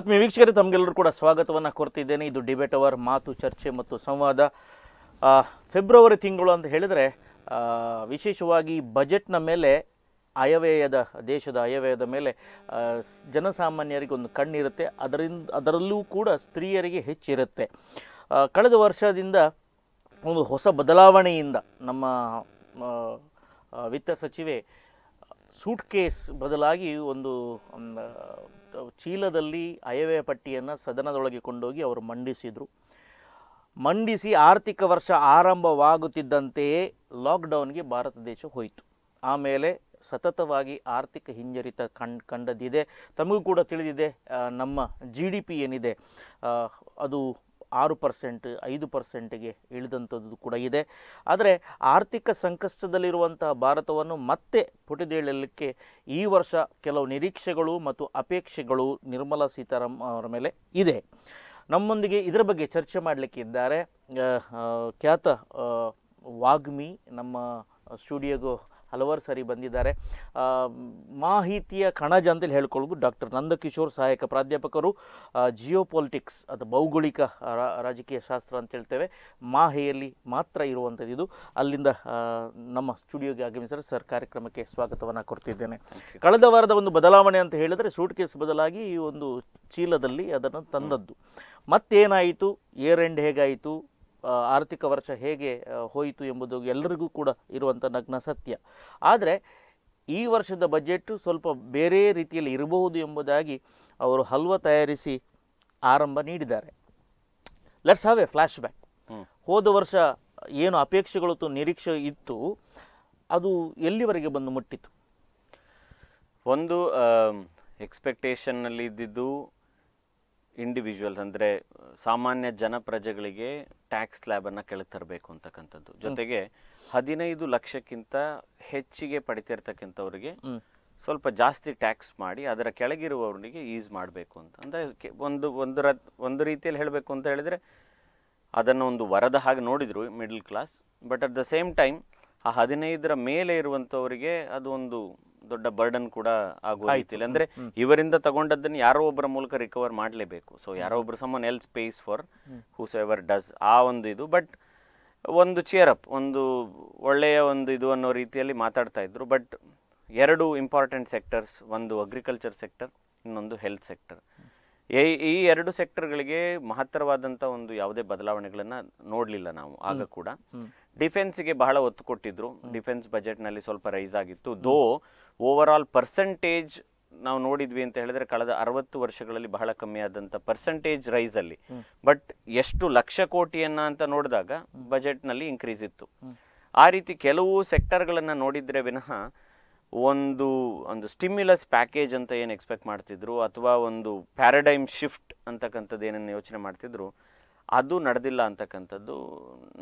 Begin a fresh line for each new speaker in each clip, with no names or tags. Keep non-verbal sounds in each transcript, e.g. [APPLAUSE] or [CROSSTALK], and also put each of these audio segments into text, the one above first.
ಆತ್ಮೀಯ ವೀಕ್ಷಕರೇ ತಮಗೆಲ್ಲರೂ ಕೂಡ ಸ್ವಾಗತವನ್ನು ಕೋರ್ತಿದ್ದೇನೆ ಇದು ಡಿಬೇಟ್ ಅವರ್ ಮಾತು ಚರ್ಚೆ ಮತ್ತು ಸಂವಾದ ಫೆಬ್ರವರಿ ತಿಂಗಳು ಅಂತ ಹೇಳಿದರೆ ವಿಶೇಷವಾಗಿ ಬಜೆಟ್ನ ಮೇಲೆ ಆಯವ್ಯಯದ ದೇಶದ ಆಯವ್ಯಯದ ಮೇಲೆ ಜನಸಾಮಾನ್ಯರಿಗೆ ಒಂದು ಕಣ್ಣಿರುತ್ತೆ ಅದರಿಂದ ಅದರಲ್ಲೂ ಕೂಡ ಸ್ತ್ರೀಯರಿಗೆ ಹೆಚ್ಚಿರುತ್ತೆ ಕಳೆದ ವರ್ಷದಿಂದ ಒಂದು ಹೊಸ ಬದಲಾವಣೆಯಿಂದ ನಮ್ಮ ವಿತ್ತ ಸಚಿವೆ ಸೂಟ್ ಕೇಸ್ ಬದಲಾಗಿ ಒಂದು ಚೀಲದಲ್ಲಿ ಅಯವ್ಯ ಪಟ್ಟಿಯನ್ನು ಸದನದೊಳಗೆ ಕೊಂಡೋಗಿ ಅವರು ಮಂಡಿಸಿದರು ಮಂಡಿಸಿ ಆರ್ಥಿಕ ವರ್ಷ ಆರಂಭವಾಗುತ್ತಿದ್ದಂತೆಯೇ ಲಾಕ್ಡೌನ್ಗೆ ಭಾರತ ದೇಶ ಹೋಯಿತು ಆಮೇಲೆ ಸತತವಾಗಿ ಆರ್ಥಿಕ ಹಿಂಜರಿತ ಕಣ್ ಕಂಡದಿದೆ ತಮಗೂ ಕೂಡ ತಿಳಿದಿದೆ ನಮ್ಮ ಜಿ ಡಿ ಪಿ ಏನಿದೆ ಅದು ಆರು ಪರ್ಸೆಂಟ್ ಐದು ಪರ್ಸೆಂಟ್ಗೆ ಇಳಿದಂಥದ್ದು ಕೂಡ ಇದೆ ಆದರೆ ಆರ್ಥಿಕ ಸಂಕಷ್ಟದಲ್ಲಿರುವಂತಹ ಭಾರತವನ್ನು ಮತ್ತೆ ಪುಟಿದೇಳಲಿಕ್ಕೆ ಈ ವರ್ಷ ಕೆಲವು ನಿರೀಕ್ಷೆಗಳು ಮತ್ತು ಅಪೇಕ್ಷೆಗಳು ನಿರ್ಮಲಾ ಸೀತಾರಾಮ್ ಅವರ ಮೇಲೆ ಇದೆ ನಮ್ಮೊಂದಿಗೆ ಇದರ ಬಗ್ಗೆ ಚರ್ಚೆ ಮಾಡಲಿಕ್ಕೆ ಇದ್ದಾರೆ ಖ್ಯಾತ ವಾಗ್ಮಿ ನಮ್ಮ ಸ್ಟುಡಿಯೋಗೂ ಹಲವಾರು ಸರಿ ಬಂದಿದ್ದಾರೆ ಮಾಹಿತಿಯ ಕಣಜ ಅಂತೇಳಿ ಹೇಳ್ಕೊಳ್ಬೋದು ಡಾಕ್ಟರ್ ನಂದಕಿಶೋರ್ ಸಹಾಯಕ ಪ್ರಾಧ್ಯಾಪಕರು ಜಿಯೋ ಪೊಲಿಟಿಕ್ಸ್ ಅಥವಾ ಭೌಗೋಳಿಕ ರಾಜಕೀಯ ಶಾಸ್ತ್ರ ಅಂತ ಹೇಳ್ತೇವೆ ಮಾಹೆಯಲ್ಲಿ ಮಾತ್ರ ಇರುವಂಥದ್ದು ಇದು ಅಲ್ಲಿಂದ ನಮ್ಮ ಸ್ಟುಡಿಯೋಗೆ ಆಗಮಿಸಿದರೆ ಸರ್ ಕಾರ್ಯಕ್ರಮಕ್ಕೆ ಸ್ವಾಗತವನ್ನು ಕೊಡ್ತಿದ್ದೇನೆ ಕಳೆದ ವಾರದ ಒಂದು ಬದಲಾವಣೆ ಅಂತ ಹೇಳಿದರೆ ಸೂಟ್ ಕೇಸ್ ಬದಲಾಗಿ ಈ ಒಂದು ಚೀಲದಲ್ಲಿ ಅದನ್ನು ತಂದದ್ದು ಮತ್ತೇನಾಯಿತು ಏರ್ ಎಂಡ್ ಹೇಗಾಯಿತು ಆರ್ಥಿಕ ವರ್ಷ ಹೇಗೆ ಹೋಯಿತು ಎಂಬುದು ಎಲ್ಲರಿಗೂ ಕೂಡ ಇರುವಂಥ ನಗ್ನ ಸತ್ಯ ಆದರೆ ಈ ವರ್ಷದ ಬಜೆಟ್ ಸ್ವಲ್ಪ ಬೇರೆ ರೀತಿಯಲ್ಲಿ ಇರಬಹುದು ಎಂಬುದಾಗಿ ಅವರು ಹಲ್ವ ತಯಾರಿಸಿ ಆರಂಭ ನೀಡಿದ್ದಾರೆ let's have a flashback ಹೋದ ವರ್ಷ ಏನು ಅಪೇಕ್ಷೆಗಳು ನಿರೀಕ್ಷೆ ಇತ್ತು ಅದು ಎಲ್ಲಿವರೆಗೆ ಬಂದು ಮುಟ್ಟಿತು ಒಂದು
ಎಕ್ಸ್ಪೆಕ್ಟೇಷನ್ನಲ್ಲಿ ಇದ್ದಿದ್ದು ಇಂಡಿವಿಜುವಲ್ಸ್ ಅಂದರೆ ಸಾಮಾನ್ಯ ಜನಪ್ರಜೆಗಳಿಗೆ ಟ್ಯಾಕ್ಸ್ ಸ್ಲ್ಯಾಬನ್ನು ಕೆಳಗೆ ತರಬೇಕು ಅಂತಕ್ಕಂಥದ್ದು ಜೊತೆಗೆ ಹದಿನೈದು ಲಕ್ಷಕ್ಕಿಂತ ಹೆಚ್ಚಿಗೆ ಪಡಿತಿರ್ತಕ್ಕಂಥವ್ರಿಗೆ ಸ್ವಲ್ಪ ಜಾಸ್ತಿ ಟ್ಯಾಕ್ಸ್ ಮಾಡಿ ಅದರ ಕೆಳಗಿರುವವರಿಗೆ ಈಸ್ ಮಾಡಬೇಕು ಅಂತ ಅಂದರೆ ಒಂದು ಒಂದು ಒಂದು ರೀತಿಯಲ್ಲಿ ಹೇಳಬೇಕು ಅಂತ ಹೇಳಿದರೆ ಅದನ್ನು ಒಂದು ವರದ ಹಾಗೆ ನೋಡಿದರು middle class but at the same time ಆ ಹದಿನೈದರ ಮೇಲೆ ಇರುವಂಥವರಿಗೆ ಅದು ಒಂದು ದೊಡ್ಡ ಬರ್ಡನ್ ಕೂಡ ಆಗುವ ಅಂದ್ರೆ ಇವರಿಂದ ತಗೊಂಡದ್ದನ್ನು ಯಾರೋ ಒಬ್ಬರ ಮೂಲಕ ರಿಕವರ್ ಮಾಡಲೇಬೇಕು ಸೊ ಯಾರೋ ಒಬ್ರು someone else pays for whose ever does ಆ ಒಂದು ಇದು ಬಟ್ ಒಂದು ಚೇರ್ ಅಪ್ ಒಂದು ಒಳ್ಳೆಯ ಒಂದು ಇದು ಅನ್ನೋ ರೀತಿಯಲ್ಲಿ ಮಾತಾಡ್ತಾ ಇದ್ರು ಬಟ್ ಎರಡು ಇಂಪಾರ್ಟೆಂಟ್ ಸೆಕ್ಟರ್ಸ್ ಒಂದು ಅಗ್ರಿಕಲ್ಚರ್ ಸೆಕ್ಟರ್ ಇನ್ನೊಂದು ಹೆಲ್ತ್ ಸೆಕ್ಟರ್ ಈ ಎರಡು ಸೆಕ್ಟರ್ ಗಳಿಗೆ ಮಹತ್ತರವಾದಂತಹ ಒಂದು ಯಾವುದೇ ಬದಲಾವಣೆಗಳನ್ನು ನೋಡಲಿಲ್ಲ ನಾವು ಆಗ ಕೂಡ ಡಿಫೆನ್ಸ್ಗೆ ಬಹಳ ಒತ್ತು ಕೊಟ್ಟಿದ್ರು ಡಿಫೆನ್ಸ್ ಬಜೆಟ್ ನಲ್ಲಿ ಸ್ವಲ್ಪ ರೈಸ್ ಆಗಿತ್ತು ದೋ ಓವರ್ ಆಲ್ ಪರ್ಸೆಂಟೇಜ್ ನಾವು ನೋಡಿದ್ವಿ ಅಂತ ಹೇಳಿದ್ರೆ ಕಳೆದ ಅರವತ್ತು ವರ್ಷಗಳಲ್ಲಿ ಬಹಳ ಕಮ್ಮಿ ಆದಂಥ ಪರ್ಸೆಂಟೇಜ್ ರೈಸ್ ಅಲ್ಲಿ ಬಟ್ ಎಷ್ಟು ಲಕ್ಷ ಕೋಟಿಯನ್ನ ಅಂತ ನೋಡಿದಾಗ ಬಜೆಟ್ನಲ್ಲಿ ಇನ್ಕ್ರೀಸ್ ಇತ್ತು ಆ ರೀತಿ ಕೆಲವು ಸೆಕ್ಟರ್ಗಳನ್ನು ನೋಡಿದ್ರೆ ವಿನಃ ಒಂದು ಒಂದು ಸ್ಟಿಮ್ಯುಲಸ್ ಪ್ಯಾಕೇಜ್ ಅಂತ ಏನು ಎಕ್ಸ್ಪೆಕ್ಟ್ ಮಾಡ್ತಿದ್ರು ಅಥವಾ ಒಂದು ಪ್ಯಾರಡೈಮ್ ಶಿಫ್ಟ್ ಅಂತಕ್ಕಂಥದ್ದು ಏನನ್ನು ಯೋಚನೆ ಮಾಡ್ತಿದ್ರು ಅದು ನಡೆದಿಲ್ಲ ಅಂತಕ್ಕಂಥದ್ದು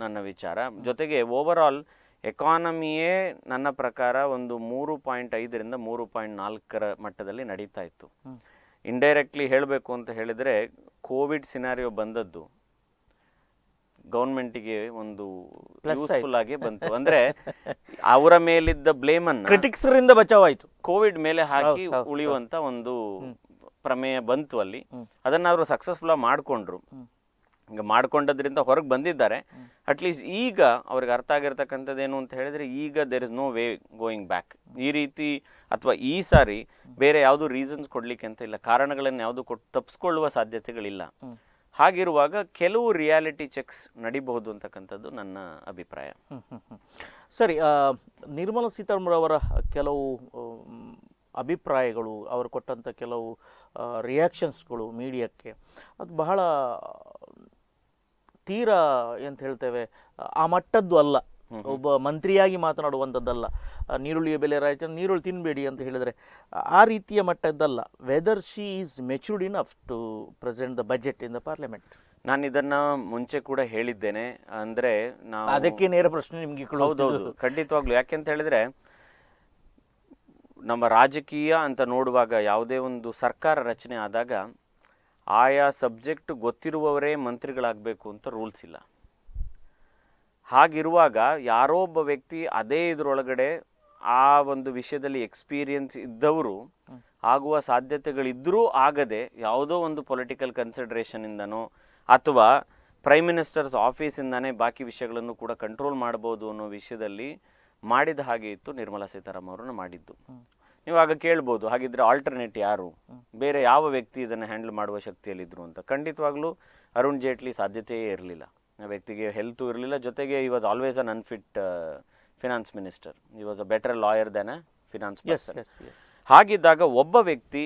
ನನ್ನ ವಿಚಾರ ಜೊತೆಗೆ ಓವರ್ ಆಲ್ ಎಕಾನಮಿಯೇ ನನ್ನ ಪ್ರಕಾರ ಒಂದು ಮೂರು ಪಾಯಿಂಟ್ ಐದರಿಂದ ಮೂರು ಪಾಯಿಂಟ್ ನಾಲ್ಕರ ಮಟ್ಟದಲ್ಲಿ ನಡೀತಾ ಇತ್ತು ಇಂಡೈರೆಕ್ಟ್ಲಿ ಹೇಳಬೇಕು ಅಂತ ಹೇಳಿದರೆ ಕೋವಿಡ್ ಸಿನಾರಿಯೋ ಬಂದದ್ದು ಗೌರ್ಮೆಂಟಿಗೆ ಒಂದು ಯೂಸ್ಫುಲ್ ಆಗಿ ಬಂತು ಅಂದ್ರೆ ಅವರ ಮೇಲಿದ್ದ ಬ್ಲೇಮ್ ಅನ್ನು ಕ್ರಿಟಿಕ್ಸ್ ಆಯ್ತು ಕೋವಿಡ್ ಮೇಲೆ ಹಾಕಿ ಉಳಿಯುವಂತ ಒಂದು ಪ್ರಮೇಯ ಬಂತು ಅಲ್ಲಿ ಅದನ್ನ ಅವರು ಸಕ್ಸಸ್ಫುಲ್ ಆಗಿ ಮಾಡಿಕೊಂಡ್ರು ಮಾಡ್ಕೊಂಡದ್ರಿಂದ ಹೊರಗೆ ಬಂದಿದ್ದಾರೆ ಅಟ್ಲೀಸ್ಟ್ ಈಗ ಅವ್ರಿಗೆ ಅರ್ಥ ಆಗಿರ್ತಕ್ಕಂಥದ್ದೇನು ಅಂತ ಹೇಳಿದ್ರೆ ಈಗ there is no way going back ಈ ರೀತಿ ಅಥವಾ ಈ ಸಾರಿ ಬೇರೆ ಯಾವುದು ರೀಸನ್ಸ್ ಕೊಡಲಿಕ್ಕೆ ಅಂತ ಇಲ್ಲ ಕಾರಣಗಳನ್ನು ಯಾವುದು ಕೊಟ್ಟು ತಪ್ಪಿಸ್ಕೊಳ್ಳುವ ಸಾಧ್ಯತೆಗಳಿಲ್ಲ ಹಾಗಿರುವಾಗ ಕೆಲವು
ರಿಯಾಲಿಟಿ ಚೆಕ್ಸ್ ನಡಿಬಹುದು ಅಂತಕ್ಕಂಥದ್ದು ನನ್ನ ಅಭಿಪ್ರಾಯ ಸರಿ ನಿರ್ಮಲಾ ಸೀತಾರಾಮನ್ ಅವರ ಕೆಲವು ಅಭಿಪ್ರಾಯಗಳು ಅವರು ಕೊಟ್ಟಂಥ ಕೆಲವು ರಿಯಾಕ್ಷನ್ಸ್ಗಳು ಮೀಡಿಯಾಕ್ಕೆ ಅದು ಬಹಳ ತೀರ ಅಂತ ಹೇಳ್ತೇವೆ ಆ ಮಟ್ಟದ್ದು ಅಲ್ಲ ಒಬ್ಬ ಮಂತ್ರಿಯಾಗಿ ಮಾತನಾಡುವಂಥದ್ದಲ್ಲ ನೀರುಳ್ಳಿಯ ಬೆಲೆ ರಾಯಚ ನೀರುಳ್ಳಿ ತಿನ್ನಬೇಡಿ ಅಂತ ಹೇಳಿದರೆ ಆ ರೀತಿಯ ಮಟ್ಟದ್ದಲ್ಲ whether she is matured enough to present the budget in the parliament ನಾನು ಇದನ್ನ
ಮುಂಚೆ ಕೂಡ ಹೇಳಿದ್ದೇನೆ ಅಂದ್ರೆ ನಾವು ಅದಕ್ಕೆ ನೇರ
ಪ್ರಶ್ನೆ ನಿಮಗೆ ಹೌದೌದು
ಖಂಡಿತವಾಗ್ಲು ಯಾಕೆಂತ ಹೇಳಿದ್ರೆ ನಮ್ಮ ರಾಜಕೀಯ ಅಂತ ನೋಡುವಾಗ ಯಾವುದೇ ಒಂದು ಸರ್ಕಾರ ರಚನೆ ಆದಾಗ ಆಯಾ ಸಬ್ಜೆಕ್ಟ್ ಗೊತ್ತಿರುವವರೇ ಮಂತ್ರಿಗಳಾಗಬೇಕು ಅಂತ ರೂಲ್ಸ್ ಇಲ್ಲ ಹಾಗಿರುವಾಗ ಯಾರೋ ಒಬ್ಬ ವ್ಯಕ್ತಿ ಅದೇ ಇದರೊಳಗಡೆ ಆ ಒಂದು ವಿಷಯದಲ್ಲಿ ಎಕ್ಸ್ಪೀರಿಯನ್ಸ್ ಇದ್ದವರು ಆಗುವ ಸಾಧ್ಯತೆಗಳಿದ್ದರೂ ಆಗದೆ ಯಾವುದೋ ಒಂದು ಪೊಲಿಟಿಕಲ್ ಕನ್ಸಿಡರೇಷನಿಂದನೋ ಅಥವಾ ಪ್ರೈಮ್ ಮಿನಿಸ್ಟರ್ಸ್ ಆಫೀಸಿಂದನೇ ಬಾಕಿ ವಿಷಯಗಳನ್ನು ಕೂಡ ಕಂಟ್ರೋಲ್ ಮಾಡ್ಬೋದು ಅನ್ನೋ ವಿಷಯದಲ್ಲಿ ಮಾಡಿದ ಹಾಗೆ ಇತ್ತು ನಿರ್ಮಲಾ ಸೀತಾರಾಮನ್ ಅವರನ್ನು ಮಾಡಿದ್ದು ನೀವು ಆಗ ಕೇಳ್ಬೋದು ಹಾಗಿದ್ರೆ ಆಲ್ಟರ್ನೇಟ್ ಯಾರು ಬೇರೆ ಯಾವ ವ್ಯಕ್ತಿ ಇದನ್ನು ಹ್ಯಾಂಡಲ್ ಮಾಡುವ ಶಕ್ತಿಯಲ್ಲಿದ್ದರು ಅಂತ ಖಂಡಿತವಾಗ್ಲೂ ಅರುಣ್ ಜೇಟ್ಲಿ ಸಾಧ್ಯತೆಯೇ ಇರಲಿಲ್ಲ ಆ ವ್ಯಕ್ತಿಗೆ ಹೆಲ್ತು ಇರಲಿಲ್ಲ ಜೊತೆಗೆ ಈ was always un unfit finance minister ಈ was a better lawyer than a finance minister ಹಾಗಿದ್ದಾಗ ಒಬ್ಬ ವ್ಯಕ್ತಿ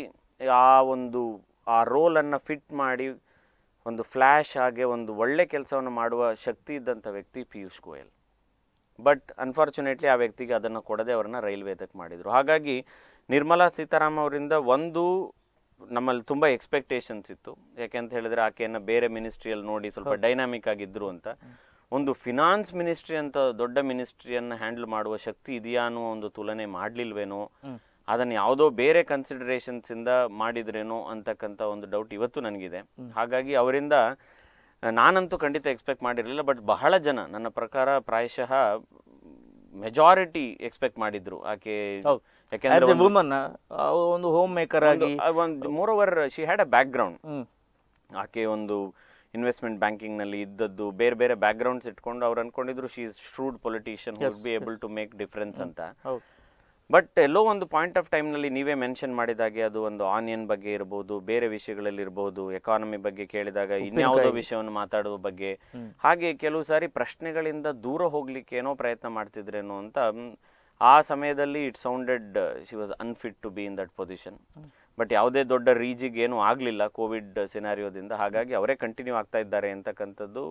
ಆ ಒಂದು ಆ ರೋಲನ್ನು ಫಿಟ್ ಮಾಡಿ ಒಂದು ಫ್ಲ್ಯಾಶ್ ಹಾಗೆ ಒಂದು ಒಳ್ಳೆ ಕೆಲಸವನ್ನು ಮಾಡುವ ಶಕ್ತಿ ಇದ್ದಂಥ ವ್ಯಕ್ತಿ ಪಿಯೂಷ್ ಗೋಯಲ್ ಬಟ್ ಅನ್ಫಾರ್ಚುನೇಟ್ಲಿ ಆ ವ್ಯಕ್ತಿಗೆ ಅದನ್ನು ಕೊಡದೆ ಅವರನ್ನು ಇದಕ್ಕೆ ಮಾಡಿದರು ಹಾಗಾಗಿ ನಿರ್ಮಲಾ ಸೀತಾರಾಮ್ ಅವರಿಂದ ಒಂದು ನಮ್ಮಲ್ಲಿ ತುಂಬ ಎಕ್ಸ್ಪೆಕ್ಟೇಷನ್ಸ್ ಇತ್ತು ಯಾಕೆ ಅಂತ ಹೇಳಿದರೆ ಆಕೆಯನ್ನು ಬೇರೆ ಮಿನಿಸ್ಟ್ರಿಯಲ್ಲಿ ನೋಡಿ ಸ್ವಲ್ಪ ಡೈನಾಮಿಕ್ ಆಗಿದ್ದರು ಅಂತ ಒಂದು ಫಿನಾನ್ಸ್ ಮಿನಿಸ್ಟ್ರಿ ಅಂತ ದೊಡ್ಡ ಮಿನಿಸ್ಟ್ರಿಯನ್ನು ಹ್ಯಾಂಡಲ್ ಮಾಡುವ ಶಕ್ತಿ ಇದೆಯಾ ಅನ್ನೋ ಒಂದು ತುಲನೆ ಮಾಡಲಿಲ್ವೇನೋ ಅದನ್ನು ಯಾವುದೋ ಬೇರೆ ಕನ್ಸಿಡರೇಷನ್ಸಿಂದ ಮಾಡಿದ್ರೇನೋ ಅಂತಕ್ಕಂಥ ಒಂದು ಡೌಟ್ ಇವತ್ತು ನನಗಿದೆ ಹಾಗಾಗಿ ಅವರಿಂದ ನಾನಂತೂ ಖಂಡಿತ ಎಕ್ಸ್ಪೆಕ್ಟ್ ಮಾಡಿರಲಿಲ್ಲ ಬಟ್ ಬಹಳ ಜನ ನನ್ನ ಪ್ರಕಾರ ಪ್ರಾಯಶಃ ಮೆಜಾರಿಟಿ ಎಕ್ಸ್ಪೆಕ್ಟ್ ಮಾಡಿದ್ರು ಆಕೆ
ಒಂದು ಹೋಮ್ ಮೇಕರ್ ಆಗಿ
moreover she had a background ಆಕೆ ಒಂದು ಇನ್ವೆಸ್ಟ್ಮೆಂಟ್ ಬ್ಯಾಂಕಿಂಗ್ ನಲ್ಲಿ ಇದ್ದದ್ದು ಬೇರೆ ಬೇರೆ ಬ್ಯಾಕ್ ಗ್ರೌಂಡ್ಸ್ ಇಟ್ಕೊಂಡು ಅವ್ರು ಅನ್ಕೊಂಡಿದ್ರು she is shrewd politician be able to make difference ಅಂತ ಬಟ್ ಎಲ್ಲೋ ಒಂದು ಪಾಯಿಂಟ್ ಆಫ್ ಟೈಮ್ನಲ್ಲಿ ನೀವೇ ಮೆನ್ಷನ್ ಮಾಡಿದಾಗೆ ಅದು ಒಂದು ಆನಿಯನ್ ಬಗ್ಗೆ ಇರಬಹುದು ಬೇರೆ ವಿಷಯಗಳಲ್ಲಿ ಇರ್ಬೋದು ಎಕಾನಮಿ ಬಗ್ಗೆ ಕೇಳಿದಾಗ ಇನ್ಯಾವುದೋ ವಿಷಯವನ್ನು ಮಾತಾಡುವ ಬಗ್ಗೆ ಹಾಗೆ ಕೆಲವು ಸಾರಿ ಪ್ರಶ್ನೆಗಳಿಂದ ದೂರ ಹೋಗ್ಲಿಕ್ಕೆ ಏನೋ ಪ್ರಯತ್ನ ಮಾಡ್ತಿದ್ರೇನೋ ಅಂತ ಆ ಸಮಯದಲ್ಲಿ it sounded she was unfit to be in that position but ಯಾವುದೇ ದೊಡ್ಡ ರೀಜಿಗೆ ಏನೂ ಆಗಲಿಲ್ಲ ಕೋವಿಡ್ ಸಿನಾರಿಯೋದಿಂದ ಹಾಗಾಗಿ ಅವರೇ ಕಂಟಿನ್ಯೂ ಆಗ್ತಾ ಇದ್ದಾರೆ ಅಂತಕ್ಕಂಥದ್ದು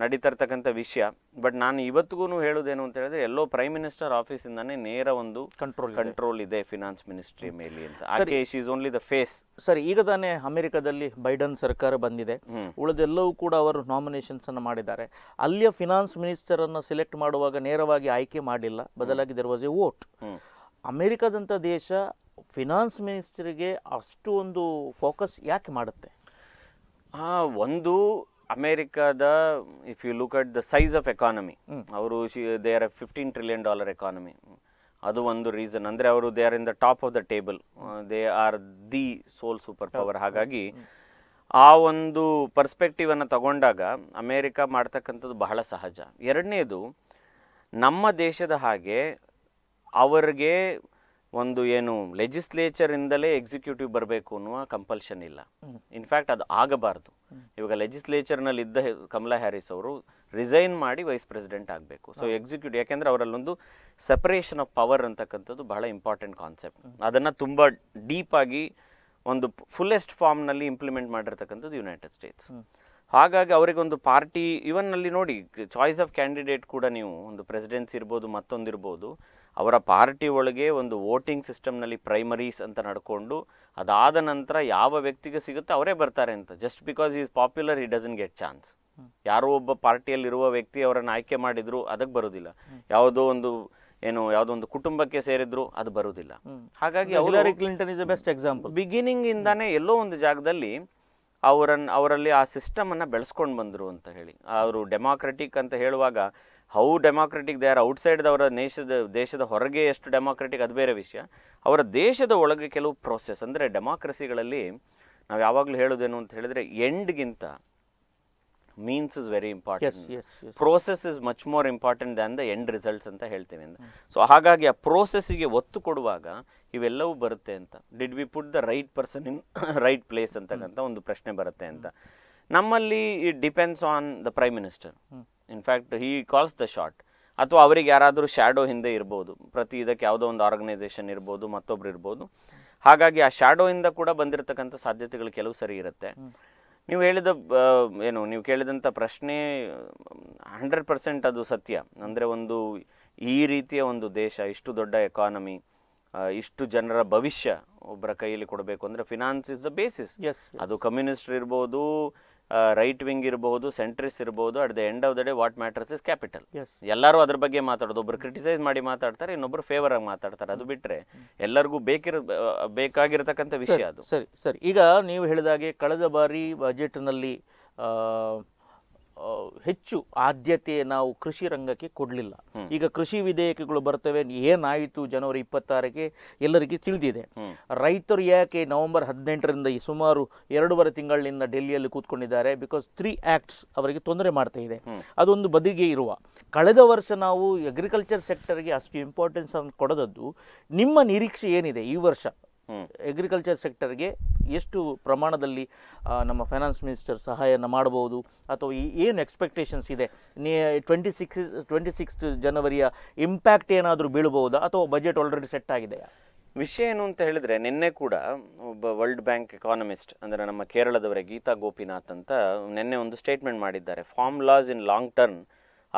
ನಡೀತಾ ಇರ್ತಕ್ಕಂಥ ವಿಷಯ ಬಟ್ ನಾನು ಇವತ್ತಿಗೂ ಹೇಳೋದೇನು ಅಂತ ಹೇಳಿದ್ರೆ ಎಲ್ಲೋ ಪ್ರೈಮ್ ಮಿನಿಸ್ಟರ್ ಆಫೀಸಿಂದಾನೇ ನೇರ ಒಂದು ಕಂಟ್ರೋಲ್ ಕಂಟ್ರೋಲ್ ಇದೆ ಫಿನಾನ್ಸ್ ಮಿನಿಸ್ಟ್ರಿ ಮೇಲೆ ಅಂತ ಆಕೆ ಓನ್ಲಿ ದ ಫೇಸ್
ಸರ್ ಈಗ ತಾನೇ ಅಮೆರಿಕದಲ್ಲಿ ಬೈಡನ್ ಸರ್ಕಾರ ಬಂದಿದೆ ಉಳಿದೆಲ್ಲವೂ ಕೂಡ ಅವರು ನಾಮಿನೇಷನ್ಸ್ ಅನ್ನು ಮಾಡಿದ್ದಾರೆ ಅಲ್ಲಿಯ ಫಿನಾನ್ಸ್ ಮಿನಿಸ್ಟರ್ ಅನ್ನು ಸೆಲೆಕ್ಟ್ ಮಾಡುವಾಗ ನೇರವಾಗಿ ಆಯ್ಕೆ ಮಾಡಿಲ್ಲ ಬದಲಾಗಿ ದರ್ ವಾಸ್ ಎ ವೋಟ್ ಅಮೆರಿಕದಂಥ ದೇಶ ಫಿನಾನ್ಸ್ ಮಿನಿಸ್ಟರ್ಗೆ ಅಷ್ಟು ಒಂದು ಫೋಕಸ್ ಯಾಕೆ ಮಾಡುತ್ತೆ ಒಂದು
ಅಮೇರಿಕಾದ if you look at the size of economy ಅವರು they are fifteen trillion dollar economy ಅದು ಒಂದು ರೀಸನ್ ಅಂದರೆ ಅವರು they are in the top of the table they are the sole super power ಹಾಗಾಗಿ ಆ ಒಂದು ಪರ್ಸ್ಪೆಕ್ಟಿವನ್ನು ತಗೊಂಡಾಗ ಅಮೇರಿಕ ಮಾಡ್ತಕ್ಕಂಥದ್ದು ಬಹಳ ಸಹಜ ಎರಡನೇದು ನಮ್ಮ ದೇಶದ ಹಾಗೆ ಅವರಿಗೆ ಒಂದು ಏನು ಇಂದಲೇ ಎಕ್ಸಿಕ್ಯೂಟಿವ್ ಬರಬೇಕು ಅನ್ನುವ ಕಂಪಲ್ಷನ್ ಇಲ್ಲ ಇನ್ಫ್ಯಾಕ್ಟ್ ಅದು ಆಗಬಾರ್ದು ಇವಾಗ ಲೆಜಿಸ್ಲೇಚರ್ನಲ್ಲಿ ಇದ್ದ ಕಮಲಾ ಹ್ಯಾರಿಸ್ ಅವರು ರಿಸೈನ್ ಮಾಡಿ ವೈಸ್ ಪ್ರೆಸಿಡೆಂಟ್ ಆಗಬೇಕು ಸೊ ಎಕ್ಸಿಕ್ಯೂಟಿವ್ ಯಾಕೆಂದರೆ ಅವರಲ್ಲೊಂದು ಸೆಪರೇಷನ್ ಆಫ್ ಪವರ್ ಅಂತಕ್ಕಂಥದ್ದು ಬಹಳ ಇಂಪಾರ್ಟೆಂಟ್ ಕಾನ್ಸೆಪ್ಟ್ ತುಂಬಾ ತುಂಬ ಆಗಿ ಒಂದು ಫುಲ್ಲೆಸ್ಟ್ ಫಾರ್ಮ್ನಲ್ಲಿ ಇಂಪ್ಲಿಮೆಂಟ್ ಮಾಡಿರ್ತಕ್ಕಂಥದ್ದು ಯುನೈಟೆಡ್ ಸ್ಟೇಟ್ಸ್ ಹಾಗಾಗಿ ಅವರಿಗೆ ಒಂದು ಪಾರ್ಟಿ ಇವನ್ ಅಲ್ಲಿ ನೋಡಿ ಚಾಯ್ಸ್ ಆಫ್ ಕ್ಯಾಂಡಿಡೇಟ್ ಕೂಡ ನೀವು ಒಂದು ಪ್ರೆಸಿಡೆನ್ಸಿ ಇರ್ಬೋದು ಮತ್ತೊಂದಿರ್ಬೋದು ಅವರ ಪಾರ್ಟಿ ಒಳಗೆ ಒಂದು ವೋಟಿಂಗ್ ಸಿಸ್ಟಮ್ನಲ್ಲಿ ಪ್ರೈಮರೀಸ್ ಅಂತ ನಡ್ಕೊಂಡು ಅದಾದ ನಂತರ ಯಾವ ವ್ಯಕ್ತಿಗೆ ಸಿಗುತ್ತೋ ಅವರೇ ಬರ್ತಾರೆ ಅಂತ ಜಸ್ಟ್ ಬಿಕಾಸ್ ಈಸ್ ಪಾಪ್ಯುಲರ್ ಈ ಡಸನ್ ಗೆಟ್ ಚಾನ್ಸ್ ಯಾರೋ ಒಬ್ಬ ಪಾರ್ಟಿಯಲ್ಲಿರುವ ವ್ಯಕ್ತಿ ಅವರನ್ನು ಆಯ್ಕೆ ಮಾಡಿದ್ರು ಅದಕ್ಕೆ ಬರೋದಿಲ್ಲ ಯಾವುದೋ ಒಂದು ಏನು ಯಾವುದೋ ಒಂದು ಕುಟುಂಬಕ್ಕೆ ಸೇರಿದ್ರು ಅದು ಬರುವುದಿಲ್ಲ
ಹಾಗಾಗಿ Hillary Clinton is
best example beginning ಇಂದಾನೆ ಎಲ್ಲೋ ಒಂದು ಜಾಗದಲ್ಲಿ ಅವರನ್ನು ಅವರಲ್ಲಿ ಆ ಸಿಸ್ಟಮನ್ನು ಬೆಳೆಸ್ಕೊಂಡು ಬಂದರು ಅಂತ ಹೇಳಿ ಅವರು ಡೆಮಾಕ್ರೆಟಿಕ್ ಅಂತ ಹೇಳುವಾಗ how democratic they are outside ಅವರ ದೇಶದ ದೇಶದ ಹೊರಗೆ ಎಷ್ಟು ಡೆಮಾಕ್ರೆಟಿಕ್ ಅದು ಬೇರೆ ವಿಷಯ ಅವರ ದೇಶದ ಒಳಗೆ ಕೆಲವು ಪ್ರೊಸೆಸ್ ಅಂದರೆ ಡೆಮಾಕ್ರೆಸಿಗಳಲ್ಲಿ ನಾವು ಯಾವಾಗಲೂ ಹೇಳೋದೇನು ಅಂತ ಹೇಳಿದ್ರೆ ಎಂಡ್ಗಿಂತ means is very important process is much more important than the end results ಅಂತ ಹೇಳ್ತೀನಿ ಅಂತ ಸೊ ಹಾಗಾಗಿ ಆ ಪ್ರೋಸೆಸ್ಸಿಗೆ ಒತ್ತು ಕೊಡುವಾಗ ಇವೆಲ್ಲವೂ ಬರುತ್ತೆ ಅಂತ did we put the right person in right place ಅಂತಕ್ಕಂಥ ಒಂದು ಪ್ರಶ್ನೆ ಬರುತ್ತೆ ಅಂತ ನಮ್ಮಲ್ಲಿ it depends on the prime minister in fact he calls the shot ಅಥವಾ ಅವರಿಗೆ ಯಾರಾದರೂ ಶ್ಯಾಡೋ ಹಿಂದೆ ಇರ್ಬೋದು ಪ್ರತಿ ಇದಕ್ಕೆ ಯಾವುದೋ ಒಂದು ಆರ್ಗನೈಸೇಷನ್ ಇರ್ಬೋದು ಮತ್ತೊಬ್ರು ಇರ್ಬೋದು ಹಾಗಾಗಿ ಆ ಇಂದ ಕೂಡ ಬಂದಿರತಕ್ಕಂಥ ಸಾಧ್ಯತೆಗಳು ಕೆಲವು ಸರಿ ಇರುತ್ತೆ ನೀವು ಹೇಳಿದ ಏನು ನೀವು ಕೇಳಿದಂಥ ಪ್ರಶ್ನೆ ಹಂಡ್ರೆಡ್ ಪರ್ಸೆಂಟ್ ಅದು ಸತ್ಯ ಅಂದರೆ ಒಂದು ಈ ರೀತಿಯ ಒಂದು ದೇಶ ಇಷ್ಟು ದೊಡ್ಡ ಎಕಾನಮಿ ಇಷ್ಟು ಜನರ ಭವಿಷ್ಯ ಒಬ್ಬರ ಕೈಯಲ್ಲಿ ಕೊಡಬೇಕು ಅಂದರೆ ಫಿನಾನ್ಸ್ ಇಸ್ ದ ಬೇಸಿಸ್ ಅದು ಕಮ್ಯುನಿಸ್ಟ್ ಇರ್ಬೋದು ರೈಟ್ ವಿಂಗ್ ಇರಬಹುದು ಸೆಂಟ್ರಿಸ್ ಇರಬಹುದು at the end of the day what matters is capital ಎಲ್ಲರೂ ಅದ್ರ ಬಗ್ಗೆ ಮಾತಾಡೋದು ಒಬ್ರು ಕ್ರಿಟಿಸೈಸ್ ಮಾಡಿ ಮಾತಾಡ್ತಾರೆ ಇನ್ನೊಬ್ರು ಫೇವರ್ ಆಗಿ ಮಾತಾಡ್ತಾರೆ ಅದು ಬಿಟ್ಟರೆ ಎಲ್ಲರಿಗೂ ಬೇಕಿರ ಬೇಕಾಗಿರತಕ್ಕಂಥ
ವಿಷಯ ಅದು ಸರಿ ಸರಿ ಈಗ ನೀವು ಹೇಳಿದಾಗೆ ಕಳೆದ ಬಾರಿ ಬಜೆಟ್ನಲ್ಲಿ ಹೆಚ್ಚು ಆದ್ಯತೆ ನಾವು ಕೃಷಿ ರಂಗಕ್ಕೆ ಕೊಡಲಿಲ್ಲ ಈಗ ಕೃಷಿ ವಿಧೇಯಕಗಳು ಬರ್ತವೆ ಏನಾಯಿತು ಜನವರಿ ಇಪ್ಪತ್ತಾರಕ್ಕೆ ಎಲ್ಲರಿಗೆ ತಿಳಿದಿದೆ ರೈತರು ಯಾಕೆ ನವೆಂಬರ್ ಹದಿನೆಂಟರಿಂದ ಈ ಸುಮಾರು ಎರಡೂವರೆ ತಿಂಗಳಿನಿಂದ ಡೆಲ್ಲಿಯಲ್ಲಿ ಕೂತ್ಕೊಂಡಿದ್ದಾರೆ ಬಿಕಾಸ್ ತ್ರೀ ಆ್ಯಕ್ಟ್ಸ್ ಅವರಿಗೆ ತೊಂದರೆ ಮಾಡ್ತಾ ಇದೆ ಅದೊಂದು ಬದಿಗೆ ಇರುವ ಕಳೆದ ವರ್ಷ ನಾವು ಅಗ್ರಿಕಲ್ಚರ್ ಸೆಕ್ಟರ್ಗೆ ಅಷ್ಟು ಇಂಪಾರ್ಟೆನ್ಸ್ ಅನ್ನು ಕೊಡದದ್ದು ನಿಮ್ಮ ನಿರೀಕ್ಷೆ ಏನಿದೆ ಈ ವರ್ಷ ಅಗ್ರಿಕಲ್ಚರ್ ಸೆಕ್ಟರ್ಗೆ ಎಷ್ಟು ಪ್ರಮಾಣದಲ್ಲಿ ನಮ್ಮ ಫೈನಾನ್ಸ್ ಮಿನಿಸ್ಟರ್ ಸಹಾಯನ ಮಾಡಬಹುದು ಅಥವಾ ಏನು ಎಕ್ಸ್ಪೆಕ್ಟೇಷನ್ಸ್ ಇದೆ ನೀ ಟ್ವೆಂಟಿ ಸಿಕ್ಸ್ ಟ್ವೆಂಟಿ ಸಿಕ್ಸ್ತ್ ಜನವರಿಯ ಇಂಪ್ಯಾಕ್ಟ್ ಏನಾದರೂ ಬೀಳಬಹುದಾ ಅಥವಾ ಬಜೆಟ್ ಆಲ್ರೆಡಿ ಸೆಟ್ ಆಗಿದೆಯಾ ವಿಷಯ ಏನು ಅಂತ ಹೇಳಿದ್ರೆ ನಿನ್ನೆ ಕೂಡ
ಒಬ್ಬ ವರ್ಲ್ಡ್ ಬ್ಯಾಂಕ್ ಎಕಾನಮಿಸ್ಟ್ ಅಂದರೆ ನಮ್ಮ ಕೇರಳದವರೇ ಗೀತಾ ಗೋಪಿನಾಥ್ ಅಂತ ನಿನ್ನೆ ಒಂದು ಸ್ಟೇಟ್ಮೆಂಟ್ ಮಾಡಿದ್ದಾರೆ farm laws in long term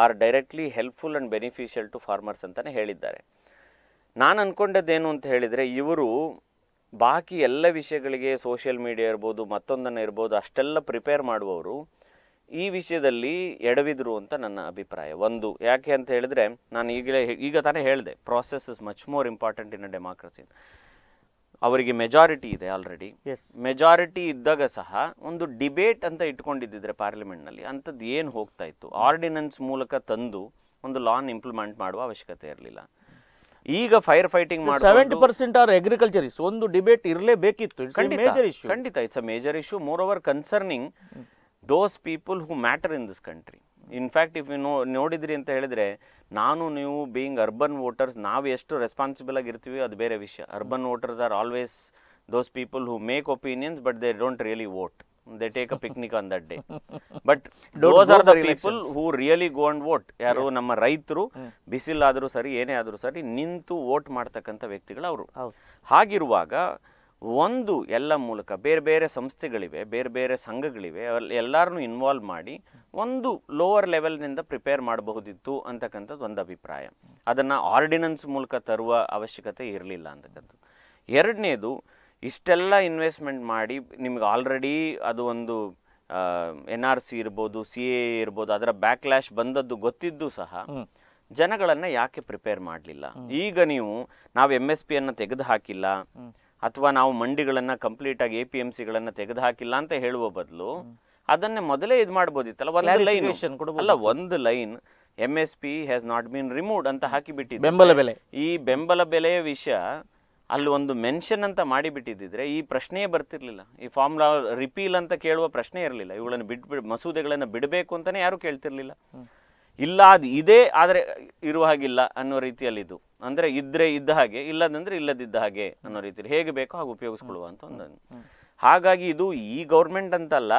are directly helpful and beneficial to farmers ಅಂತಲೇ ಹೇಳಿದ್ದಾರೆ ನಾನು ಅಂದ್ಕೊಂಡದ್ದೇನು ಅಂತ ಹೇಳಿದರೆ ಇವರು ಬಾಕಿ ಎಲ್ಲ ವಿಷಯಗಳಿಗೆ ಸೋಷಿಯಲ್ ಮೀಡಿಯಾ ಇರ್ಬೋದು ಮತ್ತೊಂದನ್ನು ಇರ್ಬೋದು ಅಷ್ಟೆಲ್ಲ ಪ್ರಿಪೇರ್ ಮಾಡುವವರು ಈ ವಿಷಯದಲ್ಲಿ ಎಡವಿದ್ರು ಅಂತ ನನ್ನ ಅಭಿಪ್ರಾಯ ಒಂದು ಯಾಕೆ ಅಂತ ಹೇಳಿದ್ರೆ ನಾನು ಈಗಲೇ ಈಗ ತಾನೇ ಹೇಳಿದೆ process is much more important in a democracy ಅವರಿಗೆ ಮೆಜಾರಿಟಿ ಇದೆ ಆಲ್ರೆಡಿ ಮೆಜಾರಿಟಿ ಇದ್ದಾಗ ಸಹ ಒಂದು ಡಿಬೇಟ್ ಅಂತ ಇಟ್ಕೊಂಡಿದ್ದಿದ್ರೆ ಪಾರ್ಲಿಮೆಂಟ್ನಲ್ಲಿ ಅಂಥದ್ದು ಏನು ಹೋಗ್ತಾ ಇತ್ತು ಆರ್ಡಿನೆನ್ಸ್ ಮೂಲಕ ತಂದು ಒಂದು ಲಾನ್ ಇಂಪ್ಲಿಮೆಂಟ್ ಮಾಡುವ ಅವಶ್ಯಕತೆ ಇರಲಿಲ್ಲ ಈಗ ಫೈರ್ ಫೈಟಿಂಗ್ ಮಾಡಿ seventy
percent are agriculture is ಒಂದು ಡಿಬೇಟ್ ಇರಲೇಬೇಕಿತ್ತು ಮೇಜರ್ ಇಶ್ಯೂ ಖಂಡಿತ
it's a major issue moreover concerning those people who matter in this country in fact if ನೋ ನೋಡಿದ್ರಿ ಅಂತ ಹೇಳಿದ್ರೆ ನಾನು ನೀವು ಬೀಯಿಂಗ್ ಅರ್ಬನ್ ವೋಟರ್ಸ್ ನಾವು ಎಷ್ಟು ರೆಸ್ಪಾನ್ಸಿಬಲ್ ಆಗಿರ್ತೀವಿ ಅದು ಬೇರೆ ವಿಷಯ urban voters are always those people who make opinions but they don't really vote they take a picnic on that day but those are the people who really go and vote ಯಾರು ನಮ್ಮ ರೈತರು ಬಿಸಿಲಾದರೂ ಸರಿ ಏನೇ ಆದರೂ ಸರಿ ನಿಂತು vote ಮಾಡ್ತಕ್ಕಂಥ ವ್ಯಕ್ತಿಗಳು ಅವರು ಹಾಗಿರುವಾಗ ಒಂದು ಎಲ್ಲ ಮೂಲಕ ಬೇರೆ ಬೇರೆ ಸಂಸ್ಥೆಗಳಿವೆ ಬೇರೆ ಬೇರೆ ಸಂಘಗಳಿವೆ ಎಲ್ಲರನ್ನೂ ಇನ್ವಾಲ್ವ್ ಮಾಡಿ ಒಂದು ಲೋವರ್ ಲೆವೆಲ್ನಿಂದ ಪ್ರಿಪೇರ್ ಮಾಡಬಹುದಿತ್ತು ಅಂತಕ್ಕಂಥದ್ದು ಒಂದು ಅಭಿಪ್ರಾಯ ಅದನ್ನ ಆರ್ಡಿನೆನ್ಸ್ ಮೂಲಕ ತರುವ ಅವಶ್ಯಕತೆ ಇರಲಿಲ್ಲ ಅಂತಕ್ಕಂಥದ್ದು ಎರಡನೇದು ಇಷ್ಟೆಲ್ಲ ಇನ್ವೆಸ್ಟ್ಮೆಂಟ್ ಮಾಡಿ ನಿಮ್ಗೆ ಆಲ್ರೆಡಿ ಅದು ಒಂದು ಎನ್ ಆರ್ ಸಿ ಇರ್ಬೋದು ಸಿ ಎ ಇರ್ಬೋದು ಅದರ ಬ್ಯಾಕ್ಲ್ಯಾಶ್ ಬಂದದ್ದು ಗೊತ್ತಿದ್ದು ಸಹ ಜನಗಳನ್ನ ಯಾಕೆ ಪ್ರಿಪೇರ್ ಮಾಡಲಿಲ್ಲ ಈಗ ನೀವು ನಾವು ಎಮ್ ಎಸ್ ಅನ್ನ ತೆಗೆದು ಹಾಕಿಲ್ಲ ಅಥವಾ ನಾವು ಮಂಡಿಗಳನ್ನು ಆಗಿ ಎ ಪಿ ಸಿ ಸಿಗಳನ್ನು ತೆಗೆದು ಹಾಕಿಲ್ಲ ಅಂತ ಹೇಳುವ ಬದಲು ಅದನ್ನೇ ಮೊದಲೇ ಇದು ಮಾಡ್ಬೋದಿತ್ತಲ್ಲ ಒಂದು ಲೈನ್ ಅಲ್ಲ ಒಂದು line MSP S P has not been removed ಅಂತ ಹಾಕಿಬಿಟ್ಟಿದ್ದ ಬೆಂಬಲ ಬೆಲೆ ಈ ಬೆಂಬಲ ಬೆಲೆಯ ವಿಷಯ ಅಲ್ಲಿ ಒಂದು ಮೆನ್ಷನ್ ಅಂತ ಮಾಡಿಬಿಟ್ಟಿದ್ದಿದ್ರೆ ಈ ಪ್ರಶ್ನೆಯೇ ಬರ್ತಿರ್ಲಿಲ್ಲ ಈ ಫಾರ್ಮುಲಾ ರಿಪೀಲ್ ಅಂತ ಕೇಳುವ ಪ್ರಶ್ನೆ ಇರಲಿಲ್ಲ ಇವುಗಳನ್ನು ಬಿಡ್ ಮಸೂದೆಗಳನ್ನು ಬಿಡಬೇಕು ಅಂತಲೇ ಯಾರೂ ಕೇಳ್ತಿರ್ಲಿಲ್ಲ ಇಲ್ಲ ಅದು ಇದೇ ಆದರೆ ಇರುವ ಹಾಗಿಲ್ಲ ಅನ್ನೋ ರೀತಿಯಲ್ಲಿ ಇದು ಅಂದರೆ ಇದ್ರೆ ಇದ್ದ ಹಾಗೆ ಇಲ್ಲದಂದ್ರೆ ಇಲ್ಲದಿದ್ದ ಹಾಗೆ ಅನ್ನೋ ರೀತಿಯಲ್ಲಿ ಹೇಗೆ ಬೇಕೋ ಹಾಗೆ ಉಪಯೋಗಿಸ್ಕೊಳ್ಳುವ ಅಂತ ಒಂದು ಹಾಗಾಗಿ ಇದು ಈ ಗೌರ್ಮೆಂಟ್ ಅಂತಲ್ಲ